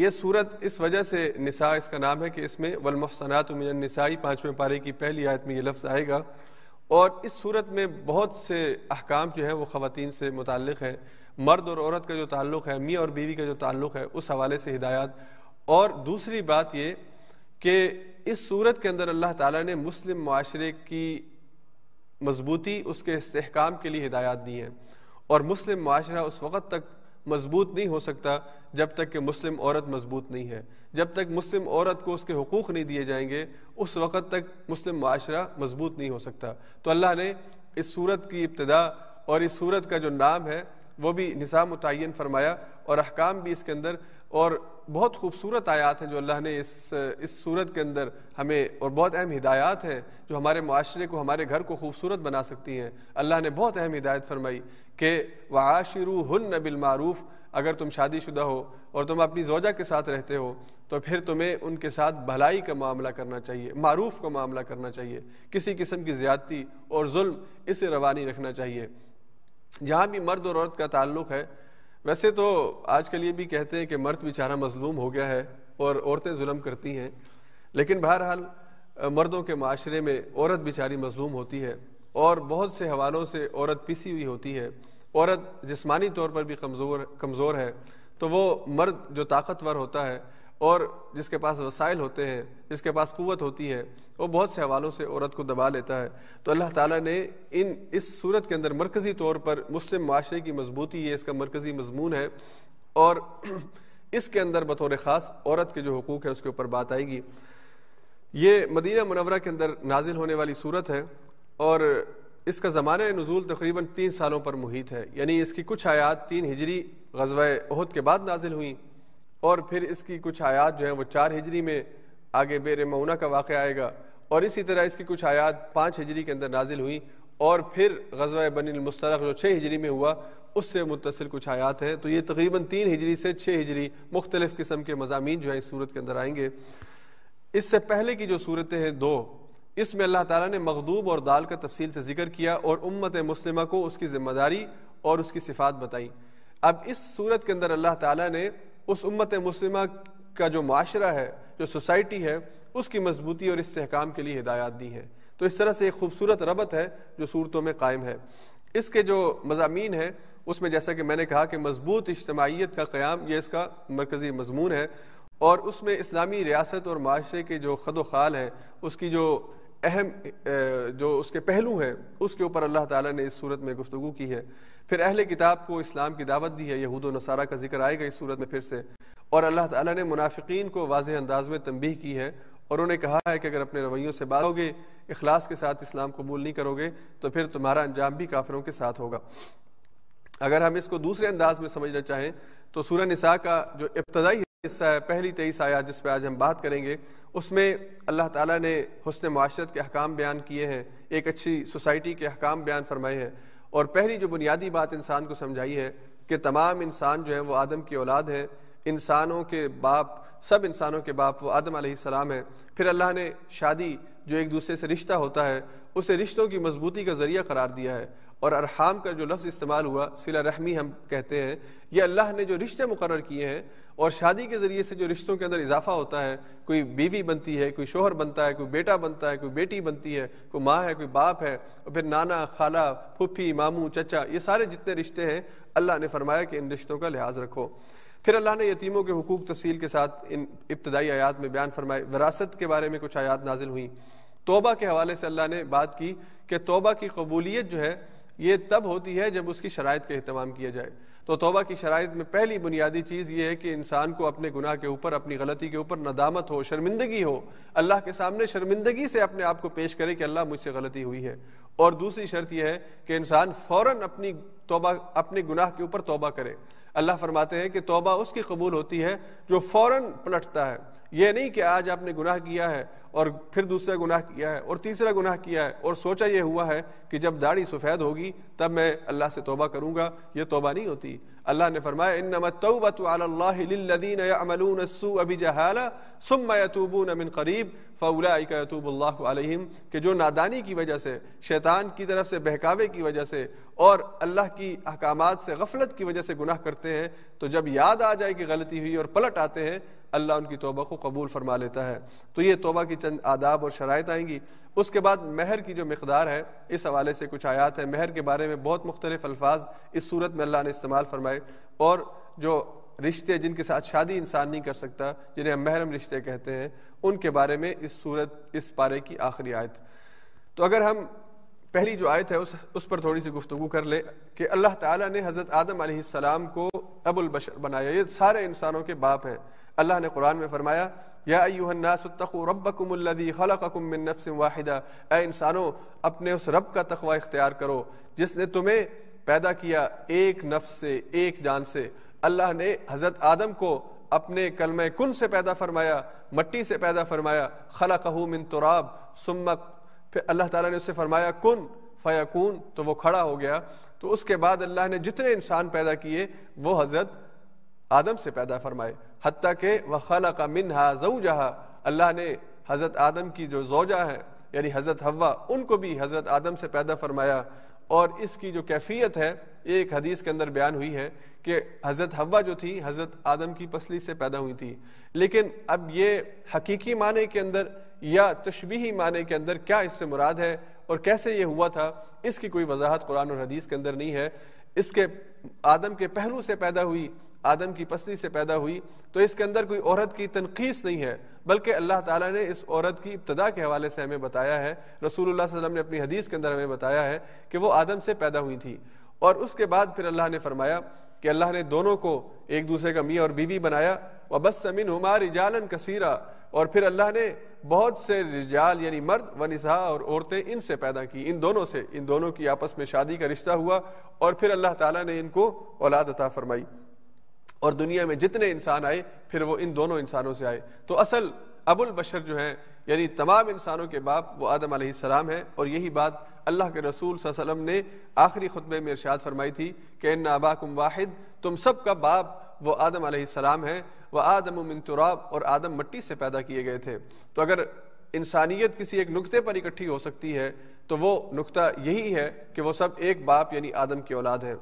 ये सूरत इस वजह से निसा इसका नाम है कि इसमें वलमहसनात मिनसाई पाँचवें पारे की पहली आयत में ये लफ्ज़ आएगा और इस सूरत में बहुत से अहकाम जो हैं वो ख़वातीन से मुतक़ हैं मर्द और औरत का जो ताल्लुक़ है मियाँ और बीवी का जो ताल्लुक़ है उस हवाले से हिदायत और दूसरी बात ये कि इस सूरत के अंदर अल्लाह ताला ने मुस्लिम माशरे की मजबूती उसके इसकाम के लिए हिदायत दी हैं और मुस्लिम माशरा उस वक़्त तक मजबूत नहीं हो सकता जब तक कि मुस्लिम औरत मजबूत नहीं है जब तक मुस्लिम औरत को उसके हकूक़ नहीं दिए जाएंगे उस वक़्त तक मुस्लिम माशरा मजबूत नहीं हो सकता तो अल्लाह ने इस सूरत की इब्तदा और इस सूरत का जो नाम है वो भी निज़ाम मुतन फरमाया और अहकाम भी इसके अंदर और बहुत खूबसूरत आयात हैं जो अल्लाह ने इस इस सूरत के अंदर हमें और बहुत अहम हिदायत हैं जो हमारे माशरे को हमारे घर को खूबसूरत बना सकती हैं अल्लाह ने बहुत अहम हिदायत फरमाई कि वाशिरू हन बिलमारूफ़ अगर तुम शादीशुदा हो और तुम अपनी जोजा के साथ रहते हो तो फिर तुम्हें उनके साथ भलाई का मामला करना चाहिए मरूफ़ का मामला करना चाहिए किसी किस्म की ज़्यादती और जुल्म इसे रवानी रखना चाहिए जहाँ भी मर्द और औरत का ताल्लुक है वैसे तो आजकल ये भी कहते हैं कि मर्द बेचारा मजलूम हो गया है और औरतें जुलम करती हैं लेकिन बहरहाल मर्दों के माशरे में औरत बेचारी मजलूम होती है और बहुत से हवालों से औरत पिसी हुई होती है औरत जिस्मानी तौर पर भी कमज़ोर कमज़ोर है तो वो मर्द जो ताकतवर होता है और जिसके पास वसाइल होते हैं जिसके पास कुत होती है वो बहुत से हवालों से औरत को दबा लेता है तो अल्लाह ताला ने इन इस सूरत के अंदर मरकज़ी तौर पर मुस्लिम माशरे की मजबूती ये इसका मरकज़ी मजमून है और इसके अंदर बतौर ख़ास औरत के जो हकूक़ हैं उसके ऊपर बात आएगी ये मदीना मनवरा के अंदर नाजिल होने वाली सूरत है और इसका ज़माना नज़ूल तकरीबन तीन सालों पर मुहित है यानी इसकी कुछ आयात तीन हिजरी गजवा अहद के बाद नाजिल हुई और फिर इसकी कुछ आयात जो है वो चार हिजरी में आगे बेर मऊना का वाक़ आएगा और इसी तरह इसकी कुछ आयात पाँच हिजरी के अंदर नाजिल हुई और फिर गजवा बनमस्तरक जो छः हिजरी में हुआ उससे मुतसिल कुछ आयात हैं तो ये तकरीबन तीन हिजरी से छः हिजरी मुख्तलिफ़ किस्म के मजामी जो है इस सूरत के अंदर आएंगे इससे पहले की जो सूरतें हैं दो इसमें अल्लाह ताला ने मखदूब और दाल का तफसील से जिक्र किया और उम्मत मुस्लिमा को उसकी ज़िम्मेदारी और उसकी सिफात बताई अब इस सूरत के अंदर अल्लाह ताला ने उस उम्मत मुस्लिमा का जो माशरा है जो सोसाइटी है उसकी मजबूती और इसकाम के लिए हिदायत दी है तो इस तरह से एक खूबसूरत रबत है जो सूरतों में कायम है इसके जो मजामी हैं उसमें जैसा कि मैंने कहा कि मजबूत इज्तमाहीत का क़्याम यह इसका मरकज़ी मजमून है और उसमें इस्लामी रियासत और माशरे के जो खद खाल है उसकी जो अहम जो उसके पहलू हैं उसके ऊपर अल्लाह ताला ने इस सूरत में गुफ्तु की है फिर अहल किताब को इस्लाम की दावत दी है यहूद नसारा का जिक्र आएगा इस सूरत में फिर से और अल्लाह ताला ने मुनाफिकीन को वाज अंदाज में तंबीह की है और उन्हें कहा है कि अगर अपने रवैयों से बात अखलास के साथ इस्लाम कबूल नहीं करोगे तो फिर तुम्हारा अंजाम भी काफिरों के साथ होगा अगर हम इसको दूसरे अंदाज में समझना चाहें तो सूर्य निसा का जो इब्तदाई हिस्सा है पहली तेईस आया जिस पर आज हम बात करेंगे उसमें अल्लाह ताला ने हसन माशरत के हकाम बयान किए हैं एक अच्छी सोसाइटी के अहकाम बयान फरमाए हैं और पहली जो बुनियादी बात इंसान को समझाई है कि तमाम इंसान जो है वो आदम की औलाद है इंसानों के बाप सब इंसानों के बाप वो आदम आसमाम है फिर अल्लाह ने शादी जो एक दूसरे से रिश्ता होता है उसे रिश्तों की मजबूती का ज़रिया करार दिया है और अरहाम का जो लफ्ज़ इस्तेमाल हुआ सिला रहमी हम कहते हैं ये अल्लाह ने जो रिश्ते मुकर किए हैं और शादी के ज़रिए से जो रिश्तों के अंदर इजाफा होता है कोई बीवी बनती है कोई शोहर बनता है कोई बेटा बनता है कोई बेटी बनती है कोई माँ है कोई बाप है और फिर नाना खाला फुफी मामू चचा ये सारे जितने रिश्ते हैं अल्लाह ने फरमाया कि इन रिश्तों का लिहाज रखो फिर अल्लाह ने यतीमों के हकूक़ तफसील के साथ इन इब्तदाई आयात में बयान फरमाए विरासत के बारे में कुछ आयात नाजिल हुई तोबा के हवाले से अल्लाह ने बात की कि तोबा की कबूलियत जो है ये तब होती है जब उसकी शराइ का अहतमाम किया जाए तो तोबा की शराइ में पहली बुनियादी चीज़ ये है कि इंसान को अपने गुनाह के ऊपर अपनी गलती के ऊपर नदामत हो शर्मिंदगी हो अल्लाह के सामने शर्मिंदगी से अपने आप को पेश करे कि अल्लाह मुझसे गलती हुई है और दूसरी शर्त यह है कि इंसान फ़ौर अपनी तोबा अपने गुनाह के ऊपर तोबा करे अल्लाह फरमाते हैं कि तोबा उसकी कबूल होती है जो फ़ौर पलटता है यह नहीं कि आज आपने गुनाह किया है और फिर दूसरा गुनाह किया है और तीसरा गुनाह किया है और सोचा यह हुआ है कि जब दाढ़ी सफ़ेद होगी तब मैं अल्लाह से तोबा करूंगा यह तोबा नहीं होती अल्लाह ने फरमाया इन नमतबतदीन करीब जो नादानी की वजह से शैतान की तरफ से बहकावे की वजह से और अल्लाह की अहकाम से गफलत की वजह से गुनाह करते हैं तो जब याद आ जाए कि गलती हुई और पलट आते हैं अल्लाह उनकी तोबा को कबूल फरमा लेता है तो ये तोबा की चंद आदाब और शरात आएंगी उसके बाद महर की जो मकदार है इस हवाले से कुछ आयात है महर के बारे में बहुत मुख्तलिफ अल्फाज इस सूरत में अल्लाह ने इस्तेमाल फरमाए और जो रिश्ते जिनके साथ शादी इंसान नहीं कर सकता जिन्हें हम महरम रिश्ते कहते हैं उनके बारे में इस सूरत इस पारे की आखिरी आयत तो अगर हम पहली जो आयत है उस उस पर थोड़ी सी गुफ्तु कर ले कि अल्लाह ताला ने हज़रत आदम सलाम को अबुल बशर बनाया ये सारे इंसानों के बाप हैं अल्लाह ने कुरान में फरमाया या रब्बकुम अल्लज़ी खलक़कुम मिन नफ्सिन वाहिदा ए इंसानों अपने उस रब का तखवा इख्तियार करो जिसने तुम्हें पैदा किया एक नफ्स से एक जान से अल्लाह ने हज़रत आदम को अपने कलम कुन से पैदा फरमाया मट्टी से पैदा फरमाया खला कहू मिन तुराब सुमक फिर अल्लाह ताला ने उसे फरमाया कुन फ़याकून तो वो खड़ा हो गया तो उसके बाद अल्लाह ने जितने इंसान पैदा किए वो हज़रत आदम से पैदा फरमाए हती के व खल का मिन हा जऊ जहा अल्लाह ने हज़रत आदम की जो जोजा है यानी हज़रत हवा उनको भी हज़रत आदम से पैदा फरमाया और इसकी जो कैफियत है ये एक हदीस के अंदर बयान हुई है कि हज़रत हवा जो थी हज़रत आदम की पसली से पैदा हुई थी लेकिन अब ये हकीकी माने के अंदर या तशबी माने के अंदर क्या इससे मुराद है और कैसे ये हुआ था इसकी कोई वजाहत कुरान और हदीस के अंदर नहीं है इसके आदम के पहलू से पैदा हुई आदम की पसली से पैदा हुई तो इसके अंदर कोई औरत की तनखीस नहीं है बल्कि अल्लाह ताला ने इस औरत की इब्तदा के हवाले से हमें बताया है रसूल वसल्लम ने अपनी हदीस के अंदर हमें बताया है कि वो आदम से पैदा हुई थी और उसके बाद फिर अल्लाह ने फरमाया कि अल्लाह ने दोनों को एक दूसरे का मियाँ और बीवी बनाया व बस समिन हमार इजालन कसीरा और फिर अल्लाह ने बहुत से रिजाल यानी मर्द व निसा और औरतें इनसे पैदा की इन दोनों से इन दोनों की आपस में शादी का रिश्ता हुआ और फिर अल्लाह ताला ने इनको औलाद अता फरमाई और दुनिया में जितने इंसान आए फिर वो इन दोनों इंसानों से आए तो असल अबुल बशर जो हैं यानी तमाम इंसानों के बाप वो आदम सलाम है और यही बात अल्लाह के रसूल वसम ने आखिरी खुतबे में इर्शाद फरमाई थी कि इन अबाकुम वाहिद तुम सब का बाप वो आदम सलाम है वह आदम मिन तुराब और आदम मट्टी से पैदा किए गए थे तो अगर इंसानियत किसी एक नुकते पर इकट्ठी हो सकती है तो वो नुकता यही है कि वो सब एक बाप यानी आदम की औलाद है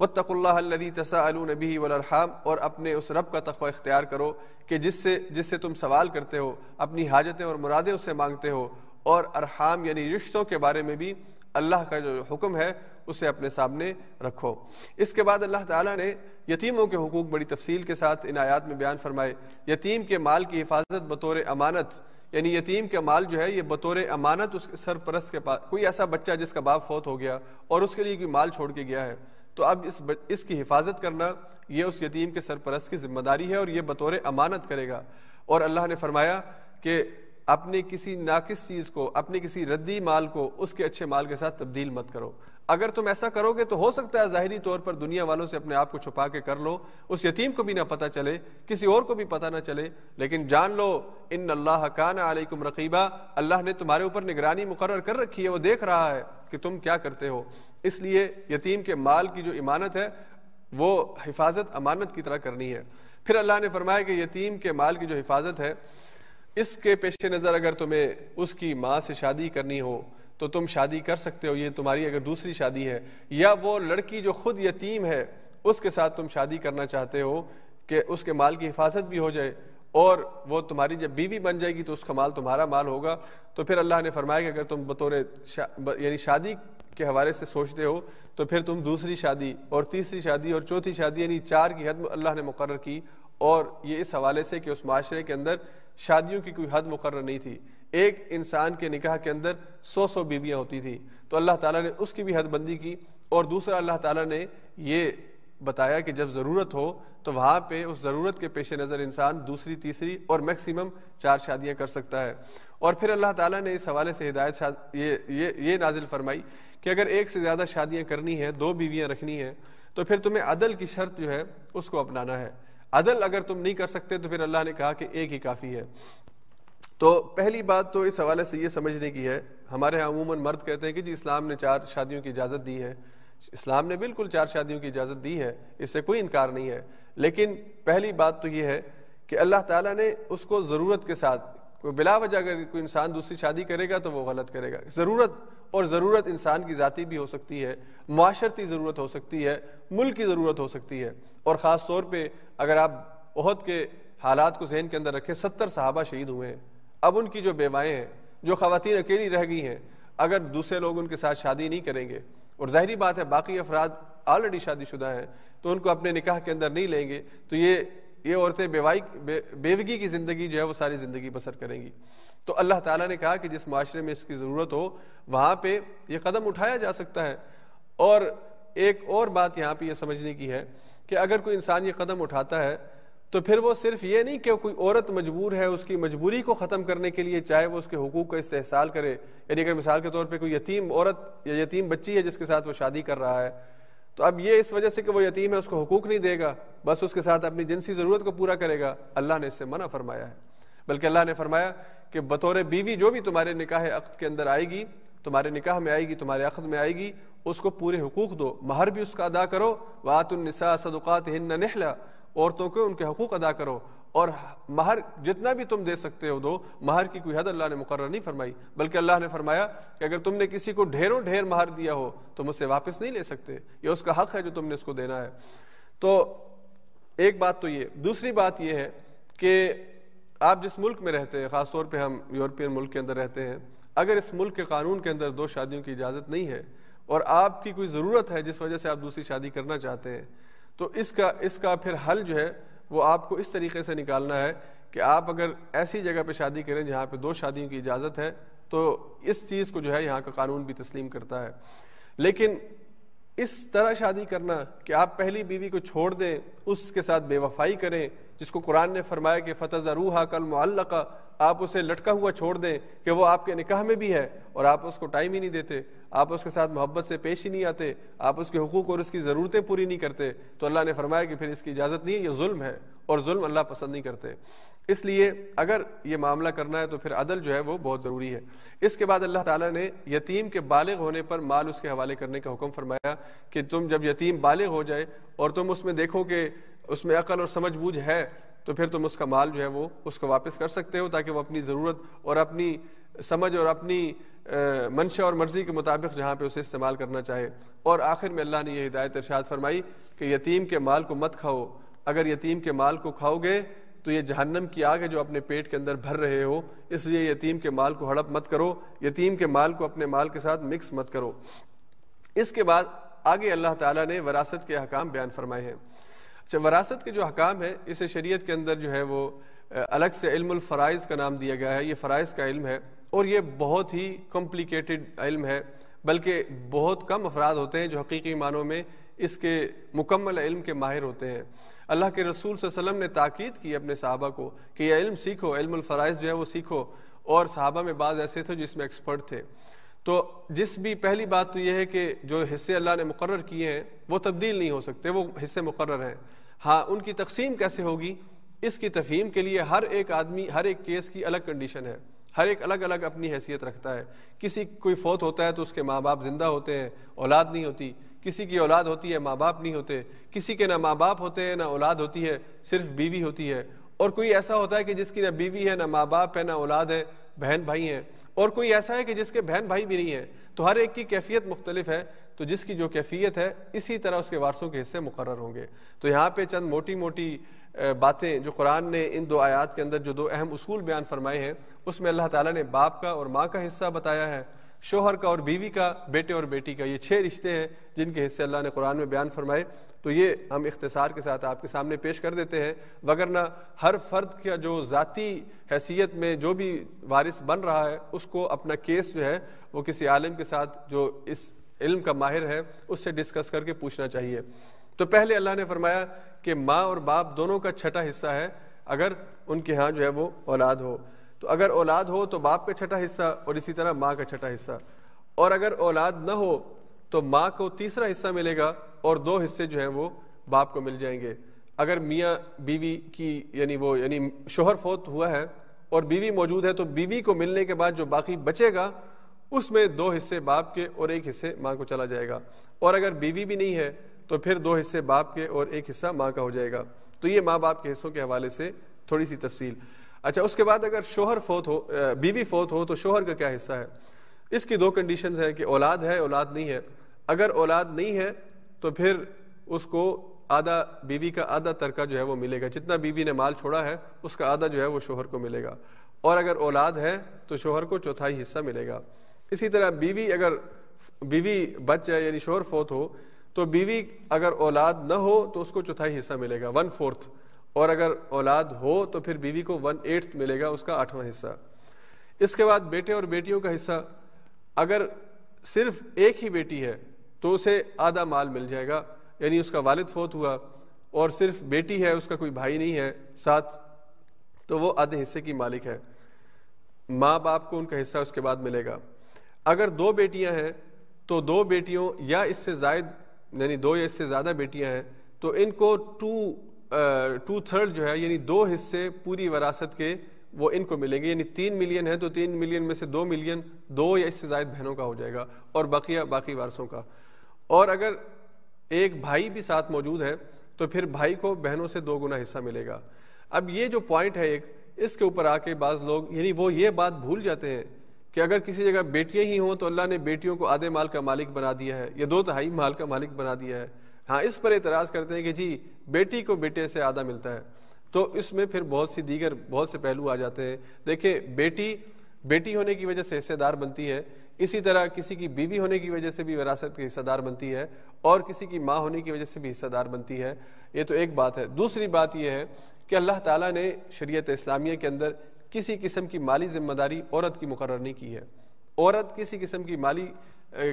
वत्तकुल्लादी तसाअलून नबी वलरहम और अपने उस रब का तखवा इख्तियार करो कि जिससे जिससे तुम सवाल करते हो अपनी हाजतें और मुरादें उससे मांगते हो और अरहाम यानी रिश्तों के बारे में भी अल्लाह का जो हुक्म है उसे अपने सामने रखो इसके बाद अल्लाह ताला ने यतीमों के हकूक़ बड़ी तफसील के साथ इन आयात में बयान फरमाए यतीम के माल की हिफाजत बतौर अमानत यानी यतीम का माल जो है ये बतौर अमानत उसके सरपरस्त के पास कोई ऐसा बच्चा जिसका बाप फौत हो गया और उसके लिए कोई माल छोड़ के गया है तो अब इस इसकी हिफाजत करना ये उस यतीम के सरपरस्त की जिम्मेदारी है और ये बतौर अमानत करेगा और अल्लाह ने फरमाया कि अपने किसी नाकिस चीज़ को अपने किसी रद्दी माल को उसके अच्छे माल के साथ तब्दील मत करो अगर तुम ऐसा करोगे तो हो सकता है ज़ाहरी तौर पर दुनिया वालों से अपने आप को छुपा के कर लो उस यतीम को भी ना पता चले किसी और को भी पता ना चले लेकिन जान लो इन अल्लाह कान आलकुम रकीबा अल्लाह ने तुम्हारे ऊपर निगरानी मुकर कर रखी है वो देख रहा है कि तुम क्या करते हो इसलिए यतीम के माल की जो इमानत है वो हिफाजत अमानत की तरह करनी है फिर अल्लाह ने फरमाया कि यतीम के माल की जो हिफाजत है इसके पेश नज़र अगर तुम्हें उसकी माँ से शादी करनी हो तो तुम शादी कर सकते हो ये तुम्हारी अगर दूसरी शादी है या वो लड़की जो खुद यतीम है उसके साथ तुम शादी करना चाहते हो कि उसके माल की हिफाजत भी हो जाए और वो तुम्हारी जब बीवी बन जाएगी तो उसका माल तुम्हारा माल होगा तो फिर अल्लाह ने फरमाया कि अगर तुम बतौर शा, यानी शादी के हवाले से सोचते हो तो फिर तुम दूसरी शादी और तीसरी शादी और चौथी शादी यानी चार की हद अल्लाह ने मुकर की और ये इस हवाले से कि उस माशरे के अंदर शादियों की कोई हद मुकर नहीं थी एक इंसान के निकाह के अंदर सौ सौ बीवियाँ होती थी तो अल्लाह ताला ने उसकी भी हदबंदी की और दूसरा अल्लाह ताला ने ये बताया कि जब ज़रूरत हो तो वहाँ पे उस ज़रूरत के पेश नज़र इंसान दूसरी तीसरी और मैक्सिमम चार शादियाँ कर सकता है और फिर अल्लाह ताला ने इस हवाले से हिदायत ये ये ये नाजिल फरमाई कि अगर एक से ज़्यादा शादियाँ करनी है दो बीवियाँ रखनी है तो फिर तुम्हें अदल की शर्त जो है उसको अपनाना है अदल अगर तुम नहीं कर सकते तो फिर अल्लाह ने कहा कि एक ही काफ़ी है तो पहली बात तो इस हवाले से ये समझने की है हमारे यहाँ अमूमन मर्द कहते हैं कि जी इस्लाम ने चार शादियों की इजाज़त दी है इस्लाम ने बिल्कुल चार शादियों की इजाज़त दी है इससे कोई इनकार नहीं है लेकिन पहली बात तो ये है कि अल्लाह ताला ने उसको ज़रूरत के साथ बिला वजह अगर कोई इंसान दूसरी शादी करेगा तो वो गलत करेगा ज़रूरत और ज़रूरत इंसान की ज़ाती भी हो सकती है माशरती ज़रूरत हो सकती है मुल्क की ज़रूरत हो सकती है और ख़ास तौर पर अगर आप बहुत के हालात को जहन के अंदर रखें सत्तर साहबा शहीद हुए हैं अब उनकी जो बेवाएँ हैं जो खातन अकेली रह गई हैं अगर दूसरे लोग उनके साथ शादी नहीं करेंगे और ज़ाहरी बात है बाकी अफराद ऑलरेडी शादी शुदा हैं तो उनको अपने निकाह के अंदर नहीं लेंगे तो ये ये औरतें बेवाई बे, बेवगी की ज़िंदगी जो है वो सारी ज़िंदगी बसर करेंगी तो अल्लाह ताला ने कहा कि जिस माशरे में इसकी ज़रूरत हो वहाँ पे ये कदम उठाया जा सकता है और एक और बात यहाँ पे ये समझने की है कि अगर कोई इंसान ये कदम उठाता है तो फिर वो सिर्फ ये नहीं कि कोई औरत मजबूर है उसकी मजबूरी को ख़त्म करने के लिए चाहे वो उसके हकूक़ का इस्तेसाल करे यानी अगर मिसाल के तौर पर कोई यतीम औरत या यतीम बच्ची है जिसके साथ वो शादी कर रहा है तो अब ये इस वजह से कि वो यतीम है उसको हकूक़ नहीं देगा बस उसके साथ अपनी जिनसी ज़रूरत को पूरा करेगा अल्लाह ने इससे मना फरमाया है बल्कि अल्लाह ने फरमाया कि बतौर बीवी जो भी तुम्हारे निकाह अक्त के अंदर आएगी तुम्हारे निकाह में आएगी तुम्हारे अखद में आएगी उसको पूरे हकूक़ दो महर भी उसका अदा करो वातुलनसा सदक़ात हिन्न नहला औरतों के उनके हकूक़ अदा करो और महर जितना भी तुम दे सकते हो दो महर की कोई हद अल्लाह ने मुकर नहीं फरमाई बल्कि अल्लाह ने फरमाया कि अगर तुमने किसी को ढेरों ढेर महर दिया हो तो मुझसे वापस नहीं ले सकते ये उसका हक है जो तुमने उसको देना है तो एक बात तो ये दूसरी बात यह है कि आप जिस मुल्क में रहते हैं ख़ास तौर पे हम यूरोपियन मुल्क के अंदर रहते हैं अगर इस मुल्क के कानून के अंदर दो शादियों की इजाज़त नहीं है और आपकी कोई ज़रूरत है जिस वजह से आप दूसरी शादी करना चाहते हैं तो इसका इसका फिर हल जो है वो आपको इस तरीके से निकालना है कि आप अगर ऐसी जगह पर शादी करें जहाँ पर दो शादियों की इजाज़त है तो इस चीज़ को जो है यहाँ का कानून भी तस्लीम करता है लेकिन इस तरह शादी करना कि आप पहली बीवी को छोड़ दें उसके साथ बेवफाई करें जिसको कुरान ने फरमाया कि फ़तः रूहा कल का आप उसे लटका हुआ छोड़ दें कि वो आपके निकाह में भी है और आप उसको टाइम ही नहीं देते आप उसके साथ मोहब्बत से पेश ही नहीं आते आप उसके हकूक़ और उसकी ज़रूरतें पूरी नहीं करते तो अल्लाह ने फरमाया कि फिर इसकी इजाज़त नहीं है ये जुल्म है और जुल्म अल्लाह पसंद नहीं करते इसलिए अगर ये मामला करना है तो फिर अदल जो है वो बहुत ज़रूरी है इसके बाद अल्लाह ताला ने यतीम के बालग होने पर माल उसके हवाले करने का हुक्म फरमाया कि तुम जब यतीम बालग हो जाए और तुम उसमें देखो कि उसमें अकल और समझ बूझ है तो फिर तुम उसका माल जो है वो उसको वापस कर सकते हो ताकि वो अपनी ज़रूरत और अपनी समझ और अपनी मंशा और मर्ज़ी के मुताबिक जहाँ पे उसे इस्तेमाल करना चाहे और आखिर में अल्लाह ने यह हिदायत इरशाद फरमाई कि यतीम के माल को मत खाओ अगर यतीम के माल को खाओगे तो ये जहन्नम की आग है जो अपने पेट के अंदर भर रहे हो इसलिए यतीम के माल को हड़प मत करो यतीम के माल को अपने माल के साथ मिक्स मत करो इसके बाद आगे अल्लाह ताला ने वरासत के अहकाम बयान फरमाए हैं वरासत अच्छा, के जो हकाम है इसे शरीयत के अंदर जो है वो अलग से इल्मफ़रज़ का नाम दिया गया है ये फ़राइज का इल्म है और ये बहुत ही कॉम्प्लिकेटेड इल्म है बल्कि बहुत कम अफराद होते हैं जो हकीकी मानों में इसके मुकम्मल इल्म के माहिर होते हैं अल्लाह के रसूल वसम ने ताक़ीद की अपने सहाबा को कि यह इल्म सीखो इल्मफ़रज़ जो है वो सीखो और सहाबा में बाज़ ऐसे थे जिसमें एक्सपर्ट थे तो जिस भी पहली बात तो यह है कि जो हिस्से अल्लाह ने मुकर किए हैं वो तब्दील नहीं हो सकते वो हिस्से मुकर हैं हाँ उनकी तकसीम कैसे होगी इसकी तफ़ीम के लिए हर एक आदमी हर एक केस की अलग कंडीशन है हर एक अलग अलग अपनी हैसियत रखता है किसी कोई फौत होता है तो उसके माँ बाप ज़िंदा होते हैं औलाद नहीं होती किसी की औलाद होती है माँ बाप नहीं होते किसी के ना माँ बाप होते हैं ना औलाद होती है सिर्फ बीवी होती है और कोई ऐसा होता है कि जिसकी ना बीवी है ना माँ बाप है ना औलाद है बहन भाई हैं और कोई ऐसा है कि जिसके बहन भाई भी नहीं है तो हर एक की कैफियत मुख्तलिफ है तो जिसकी जो कैफियत है इसी तरह उसके वारसों के हिस्से मुकर होंगे तो यहाँ पे चंद मोटी मोटी बातें जो कुरान ने इन दो आयात के अंदर जो दो अहम उसूल बयान फरमाए हैं उसमें अल्लाह ताला ने बाप का और माँ का हिस्सा बताया है शोहर का और बीवी का बेटे और बेटी का ये छः रिश्ते हैं जिनके हिस्से अल्लाह ने कुरान में बयान फरमाए तो ये हम इख्तसार के साथ आपके सामने पेश कर देते हैं वगरना हर फर्द का जो ज़ाती हैसियत में जो भी वारिस बन रहा है उसको अपना केस जो है वो किसी आलिम के साथ जो इस इल्म का माहिर है उससे डिस्कस करके पूछना चाहिए तो पहले अल्लाह ने फरमाया कि माँ और बाप दोनों का छठा हिस्सा है अगर उनके यहाँ जो है वो औलाद हो तो अगर औलाद हो तो बाप का छठा हिस्सा और इसी तरह माँ का छठा हिस्सा और अगर औलाद न हो तो माँ को तीसरा हिस्सा मिलेगा और दो हिस्से जो हैं वो बाप को मिल जाएंगे अगर मियाँ बीवी की यानी वो यानी शोहर फोत हुआ है और बीवी मौजूद है तो बीवी को मिलने के बाद जो बाकी बचेगा उसमें दो हिस्से बाप के और एक हिस्से माँ को चला जाएगा और अगर बीवी भी नहीं है तो फिर दो हिस्से बाप के और एक हिस्सा माँ का हो जाएगा तो ये माँ बाप के हिस्सों के हवाले से थोड़ी सी तफसील अच्छा उसके बाद अगर शोहर फोत हो बीवी फोत हो तो शोहर का क्या हिस्सा है इसकी दो कंडीशन है कि औलाद है औलाद नहीं है अगर औलाद नहीं है तो फिर उसको आधा बीवी का आधा तरका जो है वो मिलेगा जितना बीवी ने माल छोड़ा है उसका आधा जो है वो शोहर को मिलेगा और अगर औलाद है तो शोहर को चौथाई हिस्सा मिलेगा इसी तरह बीवी अगर बीवी बच जाए यानी शोर फोत हो तो बीवी अगर औलाद न हो तो उसको चौथाई हिस्सा मिलेगा वन फोर्थ और अगर औलाद हो तो फिर बीवी को वन एट्थ मिलेगा उसका आठवां हिस्सा इसके बाद बेटे और बेटियों का हिस्सा अगर सिर्फ एक ही बेटी है तो उसे आधा माल मिल जाएगा यानी उसका वालिद फोत हुआ और सिर्फ बेटी है उसका कोई भाई नहीं है साथ तो वो आधे हिस्से की मालिक है माँ बाप को उनका हिस्सा उसके बाद मिलेगा अगर दो बेटियां हैं तो दो बेटियों या इससे जायद यानी दो या इससे ज़्यादा बेटियां हैं तो इनको टू टू थर्ड जो है यानी दो हिस्से पूरी वरासत के वो इनको मिलेंगे यानी तीन मिलियन है तो तीन मिलियन में से दो मिलियन दो या इससे ज़ायद बहनों का हो जाएगा और बाकिया बाकी वारसों का और अगर एक भाई भी साथ मौजूद है तो फिर भाई को बहनों से दो गुना हिस्सा मिलेगा अब ये जो पॉइंट है एक इसके ऊपर आके बाज़ लोग यानी वो ये बात भूल जाते हैं कि अगर किसी जगह बेटियां ही हों तो अल्लाह ने बेटियों को आधे माल का मालिक बना दिया है या दो तहाई माल का मालिक बना दिया है हाँ इस पर एतराज़ करते हैं कि जी बेटी को बेटे से आधा मिलता है तो इसमें फिर बहुत सी दीगर बहुत से पहलू आ जाते हैं देखिए बेटी बेटी होने की वजह से हिस्सेदार बनती है इसी तरह किसी की बीवी होने की वजह से भी विरासत की हिस्सेदार बनती है और किसी की माँ होने की वजह से भी हिस्सेदार बनती है ये तो एक बात है दूसरी बात यह है कि अल्लाह ताला ने शरीयत इस्लामिया के अंदर किसी किस्म की माली जिम्मेदारी औरत की मुकर नहीं की है औरत किसी किस्म की माली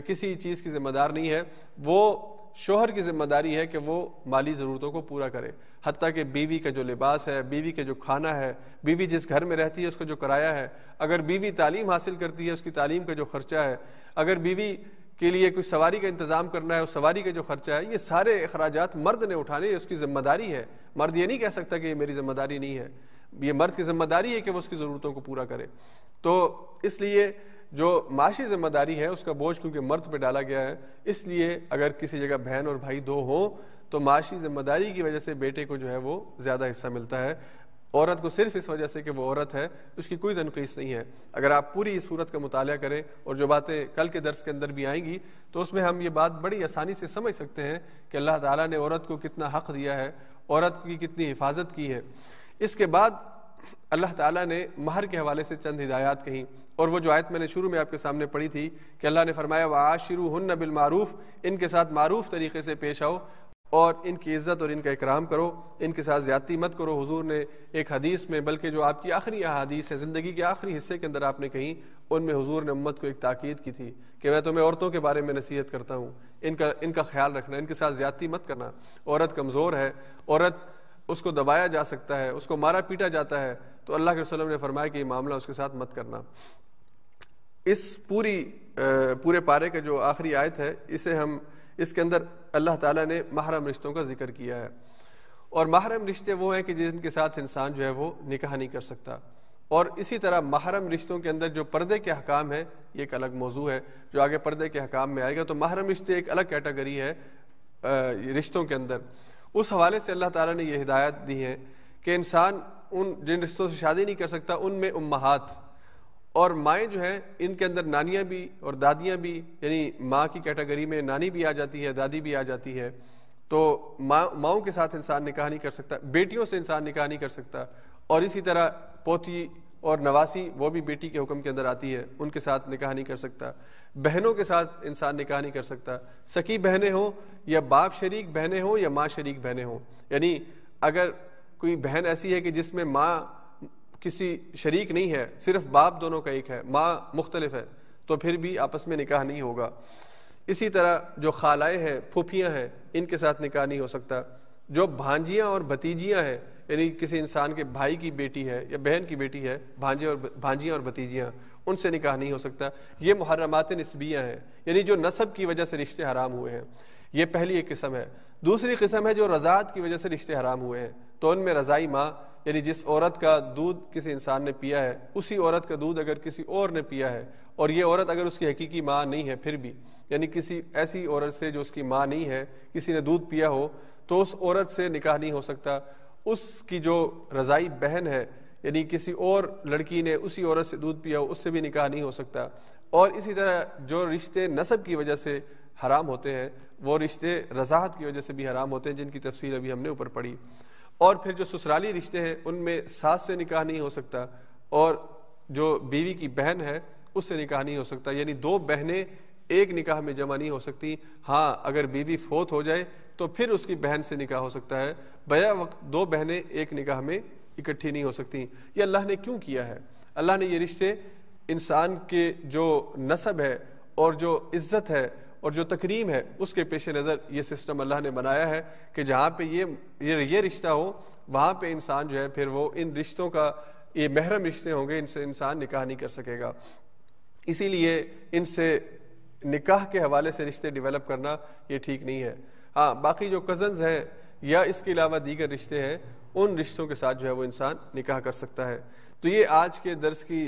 किसी चीज़ की जिम्मेदार नहीं है वो शोहर की जिम्मेदारी है कि वो माली ज़रूरतों को पूरा करे हती कि बीवी का जो लिबास है बीवी के जो खाना है बीवी जिस घर में रहती है उसका जो किराया है अगर बीवी तालीम हासिल करती है उसकी तालीम का जो खर्चा है अगर बीवी के लिए कुछ सवारी का इंतज़ाम करना है उस सवारी का जो खर्चा है ये सारे अखराज मर्द ने उठाने उसकी ज़िम्मेदारी है मर्द ये नहीं कह सकता कि ये मेरी ज़िम्मेदारी नहीं है ये मर्द की जिम्मेदारी है कि वो उसकी ज़रूरतों को पूरा करे तो इसलिए जो माशी जिम्मेदारी है उसका बोझ क्योंकि मर्द पे डाला गया है इसलिए अगर किसी जगह बहन और भाई दो हों तो माशी जिम्मेदारी की वजह से बेटे को जो है वो ज़्यादा हिस्सा मिलता है औरत को सिर्फ इस वजह से कि वो औरत है उसकी कोई तनखीस नहीं है अगर आप पूरी इस सूरत का मुताला करें और जो बातें कल के दर्स के अंदर भी आएंगी तो उसमें हम ये बात बड़ी आसानी से समझ सकते हैं कि अल्लाह ताला ने औरत को कितना हक़ दिया है औरत की कितनी हिफाजत की है इसके बाद अल्लाह ताला ने महर के हवाले से चंद हिदायत कहीं और वो जो आयत मैंने शुरू में आपके सामने पढ़ी थी कि अल्लाह ने फरमाया व आशिरू हन बिलमारूफ इनके साथ मारूफ तरीके से पेश आओ और इनकी इज़्ज़त और इनका इकराम करो इनके साथ ज़्यादती मत करो हुजूर ने एक हदीस में बल्कि जो आपकी आखिरी अहादीस है ज़िंदगी के आखिरी हिस्से के अंदर आपने कहीं उनमें हुजूर ने उम्मत को एक ताक़ीद की थी कि मैं तुम्हें औरतों के बारे में नसीहत करता हूँ इनका इनका ख्याल रखना इनके साथ ज़्यादती मत करना औरत कमज़ोर है औरत उसको दबाया जा सकता है उसको मारा पीटा जाता है तो अल्लाह के वसलम ने फरमाया कि मामला उसके साथ मत करना इस पूरी पूरे पारे के जो आखिरी आयत है इसे हम इसके अंदर अल्लाह ताला ने महरम रिश्तों का जिक्र किया है और महरम रिश्ते वो हैं कि जिनके साथ इंसान जो है वो निकाह नहीं कर सकता और इसी तरह महरम रिश्तों के अंदर जो पर्दे के हकाम है ये एक अलग मौजू है जो आगे पर्दे के हकाम में आएगा तो महरम रिश्ते एक अलग कैटेगरी है रिश्तों के अंदर उस हवाले से अल्लाह ताला ने यह हिदायत दी है कि इंसान उन जिन रिश्तों से शादी नहीं कर सकता उनमें उम्माहात और माएँ जो हैं इनके अंदर नानियाँ भी और दादियाँ भी यानी माँ की कैटेगरी में नानी भी आ जाती है दादी भी आ जाती है तो माँ माओं के साथ इंसान निकाह नहीं कर सकता बेटियों से इंसान निकाह नहीं कर सकता और इसी तरह पोती और नवासी वो भी बेटी के हुक्म के अंदर आती है उनके साथ निकाह नहीं कर सकता बहनों के साथ इंसान निकाह नहीं कर सकता सकी बहनें हों या बाप शरीक बहनें हों या माँ शरीक बहनें हों यानी अगर कोई बहन ऐसी है कि जिसमें माँ किसी शरीक नहीं है सिर्फ बाप दोनों का एक है माँ मुख्तलिफ है तो फिर भी आपस में निकाह नहीं होगा इसी तरह जो खालाएँ हैं फूफियाँ हैं इनके साथ निकाह नहीं हो सकता जो भांजियाँ और भतीजियाँ हैं यानी किसी इंसान के भाई की बेटी है या बहन की बेटी है भांजे और भांजियाँ और भतीजियाँ उनसे निकाह नहीं हो सकता ये मुहर्रमात नस्बियाँ हैं यानी जो नसब की वजह से रिश्ते हराम हुए हैं ये पहली एक किस्म है दूसरी किस्म है जो रज़ात की वजह से रिश्ते हराम हुए हैं तो उनमें रज़ाई माँ यानी जिस औरत का दूध किसी इंसान ने पिया है उसी औरत का दूध अगर किसी और ने पिया है और ये औरत अगर उसकी हकीकी माँ नहीं है फिर भी यानी किसी ऐसी औरत से जो उसकी माँ नहीं है किसी ने दूध पिया हो तो उस औरत से निकाह नहीं हो सकता उसकी जो रज़ाई बहन है यानी किसी और लड़की ने उसी औरत से दूध पिया हो उससे भी निकाह नहीं हो सकता और इसी तरह जो रिश्ते नसब की वजह से हराम होते हैं वो रिश्ते रजाहत की वजह से भी हराम होते हैं जिनकी तफसील अभी हमने ऊपर पढ़ी और फिर जो ससुराली रिश्ते हैं उनमें सास से निकाह नहीं हो सकता और जो बीवी की बहन है उससे निकाह नहीं हो सकता यानी दो बहनें एक निकाह में जमा नहीं हो सकती हाँ अगर बीवी फोत हो जाए तो फिर उसकी बहन से निकाह हो सकता है बया वक्त दो बहनें एक निकाह में इकट्ठी नहीं हो सकती ये अल्लाह ने क्यों किया है अल्लाह ने ये रिश्ते इंसान के जो नसब है और जो इज़्ज़त है और जो तकरीम है उसके पेश नज़र ये सिस्टम अल्लाह ने बनाया है कि जहाँ पे ये ये ये रिश्ता हो वहाँ पे इंसान जो है फिर वो इन रिश्तों का ये महरम रिश्ते होंगे इनसे इंसान निकाह नहीं कर सकेगा इसीलिए इनसे निकाह के हवाले से रिश्ते डेवलप करना ये ठीक नहीं है हाँ बाकी जो कज़न्स हैं या इसके अलावा दीगर रिश्ते हैं उन रिश्तों के साथ जो है वो इंसान निकाह कर सकता है तो ये आज के दर्स की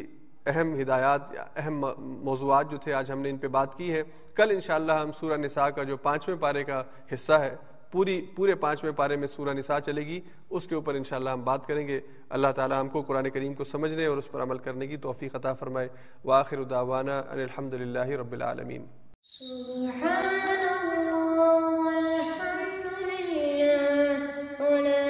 अहम हिदायत अहम मौजूद जो थे आज हमने इन पर बात की है कल इन हम सूरा नसा का जो पाँचवें पारे का हिस्सा है पूरी पूरे पाँचवें पारे में सूर्य निसा चलेगी उसके ऊपर इन हम बात करेंगे अल्लाह ताला हमको कुरान करीम को समझने और उस पर अमल करने की तोफ़ी अता फ़रमाए वाखिर उदावाना अलहमदिल्ला रबालमीन on a